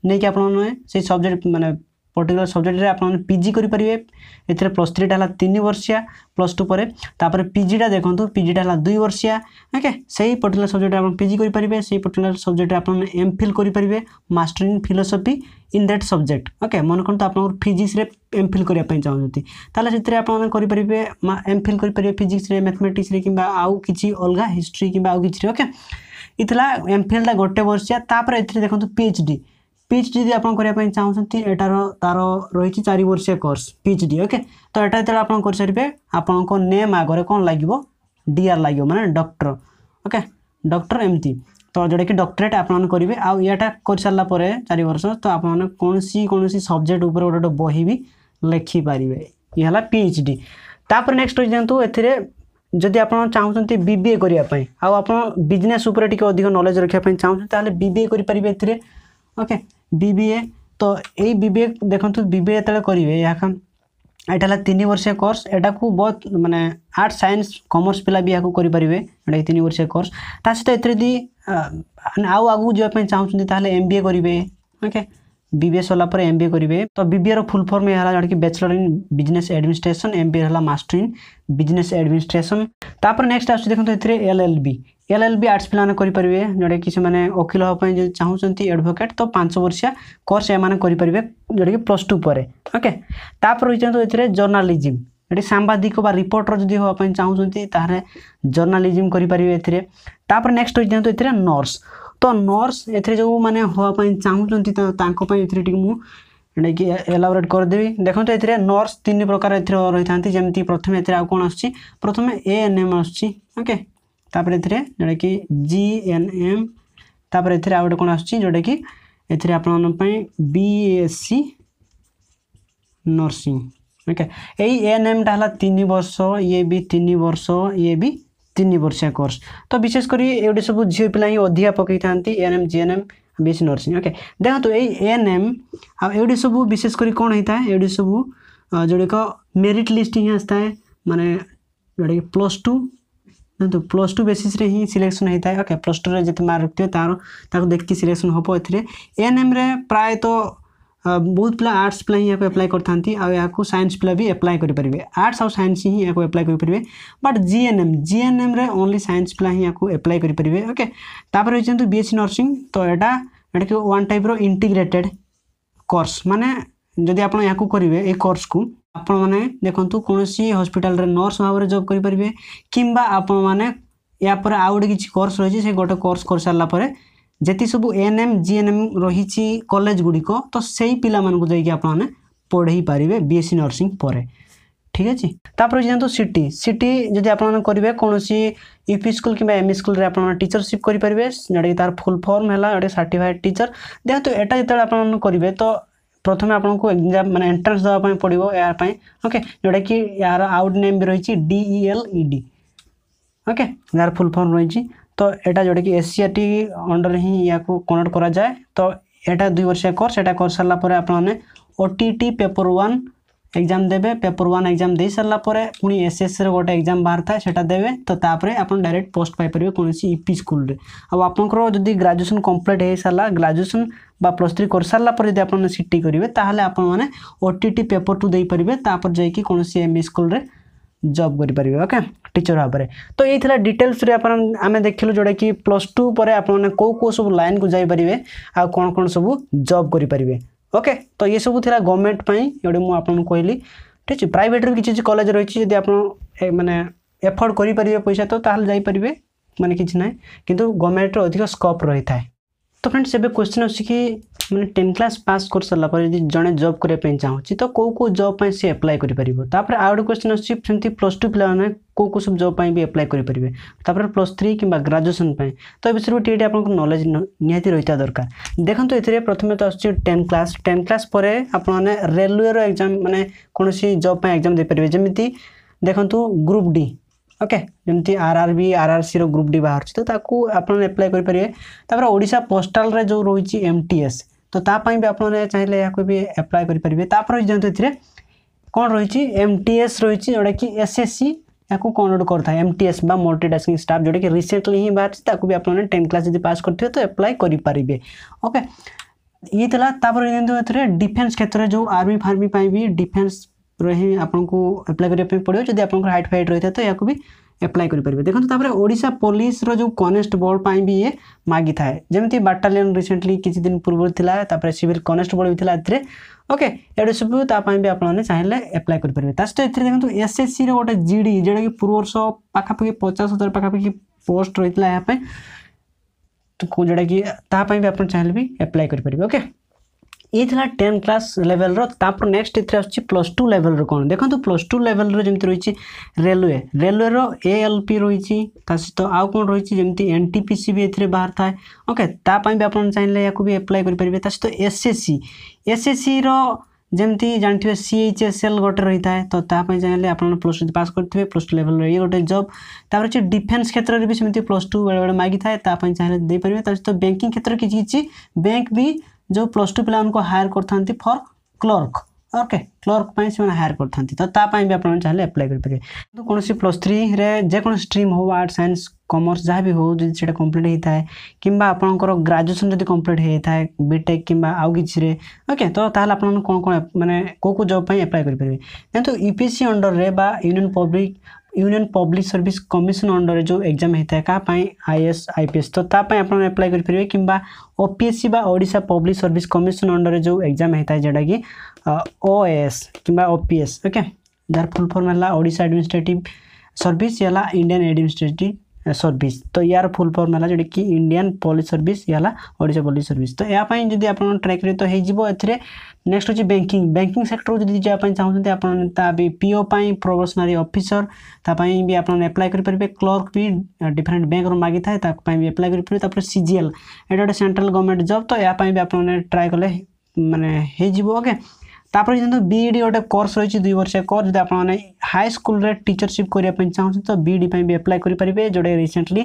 ନେଇକି ଆପଣମାନେ ସେଇ ସବଜେକ୍ଟ ମାନେ ପର୍ଟିକୁଲାର ସବଜେକ୍ଟରେ ଆପଣମାନେ ପିଜି କରିପାରିବେ ଏଥିରେ ପ୍ଲସ୍ ଥ୍ରୀଟା ହେଲା ତିନି ବର୍ଷିଆ ପ୍ଲସ୍ ଟୁ ପରେ ତାପରେ ପିଜିଟା ଦେଖନ୍ତୁ ପିଜିଟା ହେଲା ଦୁଇ ବର୍ଷିଆ ଓକେ ସେଇ ପର୍ଟିକୁଲାର ସବଜେକ୍ଟରେ ଆପଣ ପିଜି କରିପାରିବେ ସେଇ ପର୍ଟିକୁଲାର ସବଜେକ୍ଟରେ ଆପଣମାନେ ଏମ୍ ଫିଲ୍ କରିପାରିବେ master in philosophy in that subject okay ମନେ କରନ୍ତୁ ଆପଣଙ୍କର ଫିଜିକ୍ସରେ ଏମ୍ ଫିଲ୍ କରିବା ପାଇଁ ଚାହୁଁଛନ୍ତି ତାହେଲେ ସେଥିରେ ଆପଣମାନେ କରିପାରିବେ ଏମ୍ ଫିଲ୍ କରିପାରିବେ ଫିଜିକ୍ସରେ ମ୍ୟାଥମେଟିକ୍ସରେ କିମ୍ବା ଆଉ କିଛି ଅଲଗା ହିଷ୍ଟ୍ରି କିମ୍ବା ଆଉ କିଛିରେ ଓକେ ଇଥିଲା ଏମ୍ଫିଲ୍ଟା ଗୋଟେ ବର୍ଷିଆ ତାପରେ ଏଥିରେ ଦେଖନ୍ତୁ P H D P H D ଯଦି ଆପଣ କରିବା ପାଇଁ ଚାହୁଁଛନ୍ତି ଏଟାର ତା'ର ରହିଛି ଚାରି ବର୍ଷିଆ course P H D okay ତ ଏଟା ଯେତେବେଳେ ଆପଣ କରିସାରିବେ ଆପଣଙ୍କ ନେମ୍ ଆଗରେ କ'ଣ ଲାଗିବ ଡି ଆର୍ ଲାଗିବ ମାନେ ଡକ୍ଟର ଓକେ ଡକ୍ଟର ଏମିତି ତ ଯେଉଁଟାକି ଡକ୍ଟରେଟ୍ ଆପଣମାନେ କରିବେ ଆଉ ଏଇଟା କରିସାରିଲା ପରେ ଚାରି ବର୍ଷ ତ ଆପଣମାନେ କୌଣସି କୌଣସି ସବଜେକ୍ଟ ଉପରେ ଗୋଟେ ଗୋଟେ ବହି ବି ଲେଖିପାରିବେ ଇଏ ହେଲା ପି ଏଚ୍ ଡି ତାପରେ ନେକ୍ସଟ ରହିଯାଆନ୍ତୁ ଏଥିରେ ଯଦି ଆପଣ ଚାହୁଁଛନ୍ତି ବି ବି ଏ କରିବା ପାଇଁ ଆଉ ଆପଣ ବିଜନେସ୍ ଉପରେ ଟିକେ ଅଧିକ ନଲେଜ୍ ରଖିବା ପାଇଁ ଚାହୁଁଛନ୍ତି ତାହେଲେ ବି ବି ଏ କରିପାରିବେ ଏଥିରେ ଓକେ ବି ବି ଏ ତ ଏଇ ବି ବି ଏ ଦେଖନ୍ତୁ ବି ବି ଏ ଯେତେବେଳେ କରିବେ ଏହା ଏଇଟା ହେଲା ତିନି ବର୍ଷିଆ କୋର୍ସ ଏଟାକୁ ବହୁତ ମାନେ ଆର୍ଟ ସାଇନ୍ସ କମର୍ସ ପିଲା ବି ଏହାକୁ କରିପାରିବେ ଏଇଟା ତିନି ବର୍ଷିଆ କୋର୍ସ ତା ସହିତ ଏଥିରେ ଯଦି ଆଉ ଆଗକୁ ଯିବା ପାଇଁ ଚାହୁଁଛନ୍ତି ତାହେଲେ ଏମ୍ ବି ଏ କରିବେ ଓକେ বিবিএ সরলা পরে এমবিএ করবে তো বিবিএর ফুল ফর্ম এ হল যেটা bachelor in business administration MBA হল মাস্টর ইন বিজনেস আডমিনিস্ট্রেশন তারপরে নেক্সট আসছে দেখুন এতে এলএলবি এলএলবি আর্টস পিলানে করিপারিবে যেটা কি সেমানে ওকিল হওয়া পাই চাহুচন্তি এডভোকেট তো 5 বর্ষিয়া কোর্স এমানে করিপারিবে যেটা কি প্লাস 2 পরে ওকে তারপর হইছে তো এতে জার্নালিজম এটি সাংবাদিক বা রিপোর্টর যদি হওয়া পাই চাহুচন্তি তাহলে জার্নালিজম করিপারিবে এতে তারপরে নেক্সট হইছে তো এতে নর্স ତ ନର୍ସ ଏଥିରେ ଯେଉଁମାନେ ହେବା ପାଇଁ ଚାହୁଁଛନ୍ତି ତାଙ୍କ ପାଇଁ ଏଥିରେ ଟିକେ ମୁଁ ଏଇଟାକି ଏଲାବୋରେଟ୍ କରିଦେବି ଦେଖନ୍ତୁ ଏଥିରେ ନର୍ସ ତିନି ପ୍ରକାର ଏଥିରେ ରହିଥାନ୍ତି ଯେମିତି ପ୍ରଥମେ ଏଥିରେ ଆଉ କ'ଣ ଆସୁଛି ପ୍ରଥମେ ଏ ଏନ୍ ଏମ୍ ଆସୁଛି ଓକେ ତାପରେ ଏଥିରେ ଯେଉଁଟାକି ଜି ଏନ୍ ଏମ୍ ତାପରେ ଏଥିରେ ଆଉ ଗୋଟେ କ'ଣ ଆସୁଛି ଯେଉଁଟାକି ଏଥିରେ ଆପଣମାନଙ୍କ ପାଇଁ B S C nursing okay ଏଇ ଏନ୍ ଏମ୍ଟା ହେଲା ତିନି ବର୍ଷ ଇଏ ବି ତିନି ବର୍ଷ ଇଏ ବି ତିନି ବର୍ଷିଆ କୋର୍ସ ତ ବିଶେଷ କରି ଏଗୁଡ଼େ ସବୁ ଝିଅ ପିଲା ହିଁ ଅଧିକା ପକାଇଥାନ୍ତି ANM GNM BSC nursing okay ଦେଖନ୍ତୁ ଏଇ ଏଏନ୍ଏମ୍ ଆଉ ଏଗୁଡ଼େ ସବୁ ବିଶେଷ କରି କ'ଣ ହେଇଥାଏ ଏଗୁଡ଼େ ସବୁ ଯେଉଁଗୁଡ଼ିକ ମେରିଟ୍ ଲିଷ୍ଟ ହିଁ ଆସିଥାଏ ମାନେ ଯେଉଁଟାକି ପ୍ଲସ୍ ଟୁ ଦେଖନ୍ତୁ ପ୍ଲସ୍ ଟୁ ବେସିସ୍ରେ ହିଁ ସିଲେକ୍ସନ୍ ହେଇଥାଏ ଓକେ ପ୍ଲସ୍ ଟୁରେ ଯେତେ ମାର୍କ ରଖିଥିବେ ତା'ର ତାକୁ ଦେଖିକି ସିଲେକ୍ସନ୍ ହେବ ଏଥିରେ ଏଏନ୍ଏମ୍ରେ ପ୍ରାୟତଃ ବହୁତ ପିଲା ଆର୍ଟ୍ସ ପିଲା ହିଁ ଏହାକୁ ଆପ୍ଲାଏ କରିଥାନ୍ତି ଆଉ ଏହାକୁ ସାଇନ୍ସ ପିଲା ବି ଆପ୍ଲାଏ କରିପାରିବେ ଆର୍ଟ୍ସ ଆଉ ସାଇନ୍ସ ହିଁ ଏହାକୁ ଆପ୍ଲାଏ କରିପାରିବେ ବଟ୍ ଜିଏନ୍ଏମ୍ ଜିଏନ୍ଏମ୍ରେ ଓନ୍ଲି ସାଇନ୍ସ ପିଲା ହିଁ ଏହାକୁ ଆପ୍ଲାଏ କରିପାରିବେ ଓକେ ତାପରେ ରହିଛନ୍ତି ବି ଏସ୍ ସି ନର୍ସିଂ ତ ଏଇଟା ଏଇଟାକି ୱାନ୍ ଟାଇପ୍ର ଇଣ୍ଟିଗ୍ରେଟେଡ଼୍ କୋର୍ସ ମାନେ ଯଦି ଆପଣ ଏହାକୁ କରିବେ ଏ କୋର୍ସକୁ ଆପଣମାନେ ଦେଖନ୍ତୁ କୌଣସି ହସ୍ପିଟାଲରେ ନର୍ସ ଭାବରେ ଜବ୍ କରିପାରିବେ କିମ୍ବା ଆପଣମାନେ ଏହାପରେ ଆଉ ଗୋଟେ କିଛି କୋର୍ସ ରହିଛି ସେ ଗୋଟେ କୋର୍ସ କରିସାରିଲା ପରେ ଯେତିକି ସବୁ N M G N M ରହିଛି କଲେଜ ଗୁଡ଼ିକ ତ ସେଇ ପିଲାମାନଙ୍କୁ ଯାଇକି ଆପଣମାନେ ପଢ଼େଇ ପାରିବେ ବି ଏସ୍ ସି ନର୍ସିଂ ପରେ ଠିକ୍ ଅଛି ତାପରେ ଜାଣନ୍ତୁ ସିଟି ସିଟି ଯଦି ଆପଣମାନେ କରିବେ କୌଣସି ୟୁ ପି ସ୍କୁଲ୍ କିମ୍ବା ଏମ୍ ଇ ସ୍କୁଲ୍ରେ ଆପଣମାନେ ଟିଚରସିପ୍ କରିପାରିବେ ଯେଉଁଟାକି ତାର ଫୁଲ୍ ଫର୍ମ ହେଲା ଗୋଟେ ସାର୍ଟିଫାଏଡ଼୍ ଟିଚର ଦେଖନ୍ତୁ ଏଇଟା ଯେତେବେଳେ ଆପଣମାନେ କରିବେ ତ ପ୍ରଥମେ ଆପଣଙ୍କୁ ଏକ୍ଜାମ୍ ମାନେ ଏଣ୍ଟ୍ରାନ୍ସ ଦେବା ପାଇଁ ପଡ଼ିବ ଏହା ପାଇଁ ଓକେ ଯେଉଁଟାକି ଏହାର ଆଉଟ୍ ନେମ୍ ବି ରହିଛି ଡିଇଏଲ୍ଇଡି ଓକେ ଯାହାର ଫୁଲ୍ ଫର୍ମ ରହିଛି तो यहाँ जोड़ा कि S C R T under ही यहाँ कनेक्ट कराए तो यहाँ दुई वर्ष कोर्स यहाँ कर सारापर आप ओटी पेपर वन एग्जाम देवे पेपर वन एग्जाम दे सारापर पुणी एस एस रो एग्जाम बाहर था सेटा देवे तो तापरे आपन डायरेक्ट पोस्ट पाइपर कौन ईपी स्कूल आपंकर ग्राजुएसन कम्प्लीट हो सारा ग्राजुएसन प्लस थ्री कर सारापर जब आप सी टी करेंगे आपने ओटी पेपर टू देपर तापर जाइए कौन एम ई स्कूल में जब करपर ओके टीचर भाव में तो ये डिटेल्स आम देख लु जोटा कि प्लस टू पर आपने कौ कौ सब लाइन को जापारे आबू जब करेंगे ओके तो ये सब थी गवर्नमेंट पर कहली ठीक है प्राइट रू कि कलेज रही जब आप मैंने एफोर्ड करें पैसा तो ताल जापर मैंने किसी ना कि गवर्नमेंट अधिक स्कोप रही है तो फ्रेंड्स एवं क्वेश्चन आसिकी मैंने टेन क्लास पास कर सारापर जी जड़े जब करने चाहूँ तो कौ कौ जब से एप्लाय करपर आउ गए क्वेश्चन आसमी प्लस टू पाला कौ कौ सब जब भी एप्लाय करेंगे प्लस थ्री कि ग्राजुएसन तो विषय में टी आप नलेज निहता दरकार देखते ए प्रथम तो आस क्लास टेन क्लास पर आपलवे एक्जाम मैंने कौन सी जब्पाई एक्जाम देपर जमी देखूँ ग्रुप डी ଓକେ ଯେମିତି ଆର୍ ଆର୍ ବି ଆର୍ ଆର୍ ସିର ଗ୍ରୁପ୍ ଡି ବାହାରୁଛି ତ ତାକୁ ଆପଣମାନେ ଆପ୍ଲାଏ କରିପାରିବେ ତାପରେ ଓଡ଼ିଶା ପୋଷ୍ଟାଲରେ ଯେଉଁ ରହିଛି ଏମ୍ ଟି ଏସ୍ ତ ତା ପାଇଁ ବି ଆପଣମାନେ ଚାହିଁଲେ ଏହାକୁ ବି ଆପ୍ଲାଏ କରିପାରିବେ ତାପରେ ଯେହେତୁ ଏଥିରେ କ'ଣ ରହିଛି ଏମ୍ ଟି ଏସ୍ ରହିଛି ଯେଉଁଟାକି ଏସ୍ ଏସ୍ ସି ଏହାକୁ କନ୍ଭର୍ଟ କରିଥାଏ ଏମ୍ ଟି ଏସ୍ ବା ମଲ୍ଟିଟାସ୍କିଂ ଷ୍ଟାଫ୍ ଯେଉଁଟାକି ରିସେଣ୍ଟଲି ହିଁ ବାହାରିଛି ତାକୁ ବି ଆପଣମାନେ ଟେନ୍ଥ କ୍ଲାସ୍ ଯଦି ପାସ୍ କରିଥିବେ ତ ଆପ୍ଲାଏ କରିପାରିବେ ଓକେ ଇଏ ଥିଲା ତାପରେ ଯେହେତୁ ଏଥିରେ ଡିଫେନ୍ସ କ୍ଷେତ୍ରରେ ଯେଉଁ ଆର୍ମି ଫାର୍ମି ପାଇଁ ବି ଡିଫେନ୍ସ ही आपको एप्लाय करने पड़ो जब आप हाइट फाइट रही है तो यह भी एप्लाय करेंगे देखते ओडा पुलिस जो कनेस्टबल भी ये मागी था जमी बाटालीयन रिसेंटली किसी दिन पूर्व थी सिविल कनेस्टबल भी था ओके ये सब भी चाहिए एप्लाय करेंगे सहित एथेरे देखो एस एस सी रोटे जि डी जो पूर्व वर्ष पाखापाखि पचास हजार पाखापाखि पोस्ट रही है यहाँ पर जोटा कि चाहिए भी एप्लाय करेंगे ओके ये था टेन क्लास लेवल तापर next a plus two level कौन देखो प्लस टू लेवल जमी रही रेलवे रेलवे एएल पी रही सहित आउ कौन रही जमी एन टी पी सी भी ए बाहर थाए ओके भी आप चाहिए या भी एप्लाय करेंगे सहित S S C S S C ଯେମିତି ଜାଣିଥିବେ ସି ଏଚ୍ ଏସ୍ ଏଲ୍ ଗୋଟେ ରହିଥାଏ ତ ତା ପାଇଁ ଚାହିଁଲେ ଆପଣମାନେ ପ୍ଲସ୍ ଟୁ ପାସ୍ କରିଥିବେ ପ୍ଲସ୍ ଟୁ ଲେଭଲ୍ରେ ଇଏ ଗୋଟେ ଜବ୍ ତାପରେ ଅଛି ଡିଫେନ୍ସ କ୍ଷେତ୍ରରେ ବି ସେମିତି ପ୍ଲସ୍ ଟୁ ବେଳେବେଳେ ମାଗିଥାଏ ତା ପାଇଁ ଚାହିଁଲେ ଦେଇପାରିବେ ତା ସହିତ ବ୍ୟାଙ୍କିଂ କ୍ଷେତ୍ରରେ କିଛି କିଛି ବ୍ୟାଙ୍କ ବି ଯେଉଁ ପ୍ଲସ୍ ଟୁ ପିଲାମାନଙ୍କୁ ହାୟାର କରିଥାନ୍ତି ଫର୍ କ୍ଲର୍କ ଓକେ କ୍ଲର୍କ ପାଇଁ ସେମାନେ ହାୟାର କରିଥାନ୍ତି ତ ତା ପାଇଁ ବି ଆପଣମାନେ ଚାହିଁଲେ ଆପ୍ଲାଏ କରିପାରିବେ କିନ୍ତୁ କୌଣସି ପ୍ଲସ୍ ଥ୍ରୀରେ ଯେକୌଣସି ଷ୍ଟ୍ରିମ୍ ହେଉ ଆର୍ଟ ସାଇନ୍ସ କମର୍ସ ଯାହା ବି ହେଉ ଯଦି ସେଇଟା କମ୍ପ୍ଲିଟ୍ ହୋଇଥାଏ କିମ୍ବା ଆପଣଙ୍କର ଗ୍ରାଜୁଏସନ୍ ଯଦି କମ୍ପ୍ଲିଟ୍ ହୋଇଥାଏ ବିଟେକ୍ କିମ୍ବା ଆଉ କିଛିରେ ଓକେ ତ ତାହେଲେ ଆପଣମାନେ କ'ଣ କ'ଣ ମାନେ କେଉଁ କେଉଁ ଜବ୍ ପାଇଁ ଆପ୍ଲାଏ କରିପାରିବେ କିନ୍ତୁ ୟୁପିଏସ୍ସି ଅଣ୍ଡରରେ ବା union public union public service commission under जो एग्जाम होता है आई आईएएस आईपीएस तो आपने एप्लाई करेंगे कि ओपीएससी बा ओडा पब्लिक सर्विस कमिशन अंडर जो एग्जाम होता है जोटा कि ओ एस कि ओपीएस ओके जार फुल फर्म है ओडा एडमिनिस्ट्रेटिव सर्विस या इंडियन एडमिनिस्ट्रेटिव ସର୍ଭିସ୍ ତ ୟାର ଫୁଲ୍ ଫର୍ମ ହେଲା ଯେଉଁଟାକି ଇଣ୍ଡିଆନ୍ ପୋଲିସ୍ ସର୍ଭିସ୍ ଇଏ ହେଲା ଓଡ଼ିଶା ପୋଲିସ୍ ସର୍ଭିସ୍ ତ ଏହା ପାଇଁ ଯଦି ଆପଣ ଟ୍ରାକ୍ରେ ତ ହେଇଯିବ ଏଥିରେ ନେକ୍ସଟ୍ ହେଉଛି ବ୍ୟାଙ୍କିଂ ବ୍ୟାଙ୍କିଂ ସେକ୍ଟରକୁ ଯଦି ଯିବା ପାଇଁ ଚାହୁଁଛନ୍ତି ଆପଣ ତା ବି ପିଓ ପାଇଁ ପ୍ରୋବେସନାରୀ ଅଫିସର ତା ପାଇଁ ବି ଆପଣ ଆପ୍ଲାଏ କରିପାରିବେ କ୍ଲର୍କ ବି ଡିଫରେଣ୍ଟ ବ୍ୟାଙ୍କର ମାଗିଥାଏ ତା ପାଇଁ ବି ଆପ୍ଲାଏ କରିପାରିବେ ତାପରେ ସି ଜି ଏଲ୍ ଏଇଟା ଗୋଟେ ସେଣ୍ଟ୍ରାଲ୍ ଗଭର୍ଣ୍ଣମେଣ୍ଟ ଜବ୍ ତ ଏହା ପାଇଁ ବି ଆପଣମାନେ ଟ୍ରାଏ କଲେ ମାନେ ହେଇଯିବ ଓକେ ତାପରେ ଜାଣନ୍ତୁ ବିଇଡ଼ି ଗୋଟେ କୋର୍ସ ରହିଛି ଦୁଇ ବର୍ଷିଆ କୋର୍ସ ଯଦି ଆପଣମାନେ ହାଇ ସ୍କୁଲରେ ଟିଚରସିପ୍ କରିବା ପାଇଁ ଚାହୁଁଛନ୍ତି ତ ବିଇଡ଼ି ପାଇଁ ବି ଆପ୍ଲାଏ କରିପାରିବେ ଯେଉଁଟା ରିସେଣ୍ଟଲି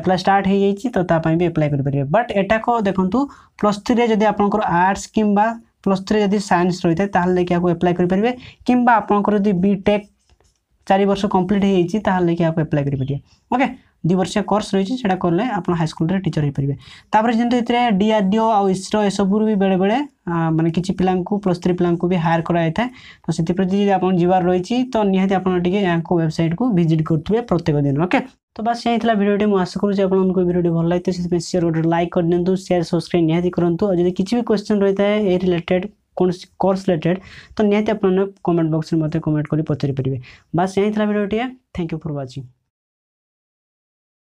ଆପ୍ଲାଏ ଷ୍ଟାର୍ଟ ହୋଇଯାଇଛି ତ ତା ପାଇଁ ବି ଆପ୍ଲାଏ କରିପାରିବେ ବଟ୍ ଏଟାକୁ ଦେଖନ୍ତୁ ପ୍ଲସ୍ ଥ୍ରୀରେ ଯଦି ଆପଣଙ୍କର ଆର୍ଟ୍ସ କିମ୍ବା ପ୍ଲସ୍ ଥ୍ରୀରେ ଯଦି ସାଇନ୍ସ ରହିଥାଏ ତାହେଲେ ଯାଇକି ଏହାକୁ ଆପ୍ଲାଏ କରିପାରିବେ କିମ୍ବା ଆପଣଙ୍କର ଯଦି ବି ଟେକ୍ ଚାରି ବର୍ଷ କମ୍ପ୍ଲିଟ୍ ହୋଇଯାଇଛି ତାହେଲେ ଯାଇକି ଏହାକୁ ଆପ୍ଲାଏ କରିପାରିବେ ଓକେ ଦୁଇ ବର୍ଷିଆ କୋର୍ସ ରହିଛି ସେଇଟା କଲେ ଆପଣ ହାଇସ୍କୁଲରେ ଟିଚର ହୋଇପାରିବେ ତାପରେ ଯେମିତି ଏଥିରେ ଡିଆର୍ଡିଓ ଆଉ ଇସ୍ରୋ ଏସବୁରୁ ବି ବେଳେବେଳେ ମାନେ କିଛି ପିଲାଙ୍କୁ ପ୍ଲସ୍ ଥ୍ରୀ ପିଲାଙ୍କୁ ବି ହାୟାର କରାଯାଇଥାଏ ତ ସେଥିପ୍ରତି ଯଦି ଆପଣ ଯିବାର ରହିଛି ତ ନିହାତି ଆପଣ ଟିକେ ୟାଙ୍କ ୱେବସାଇଟ୍କୁ ଭିଜିଟ୍ କରୁଥିବେ ପ୍ରତ୍ୟେକ ଦିନ ଓକେ তো বাস সেই ভিডিওটি মু আশা করছি আপনার ভিডিওটি ভাল লাগতো সেই সেয়ার গোটে লাইক করে দিও সেয়ার সবসক্রাইব নিহতি করতু আর যদি কিছু বি কোশ্চেন রয়ে এই রিলেটেড কোণী কোর্স রিলেটেড তো নিহতি আপনার কমেন্ট বক্সরে মতো কমেন্ট করে পচারি পারবে বাস সেই ভিডিওটি থ্যাংক ইউ ফর ওয়াচিং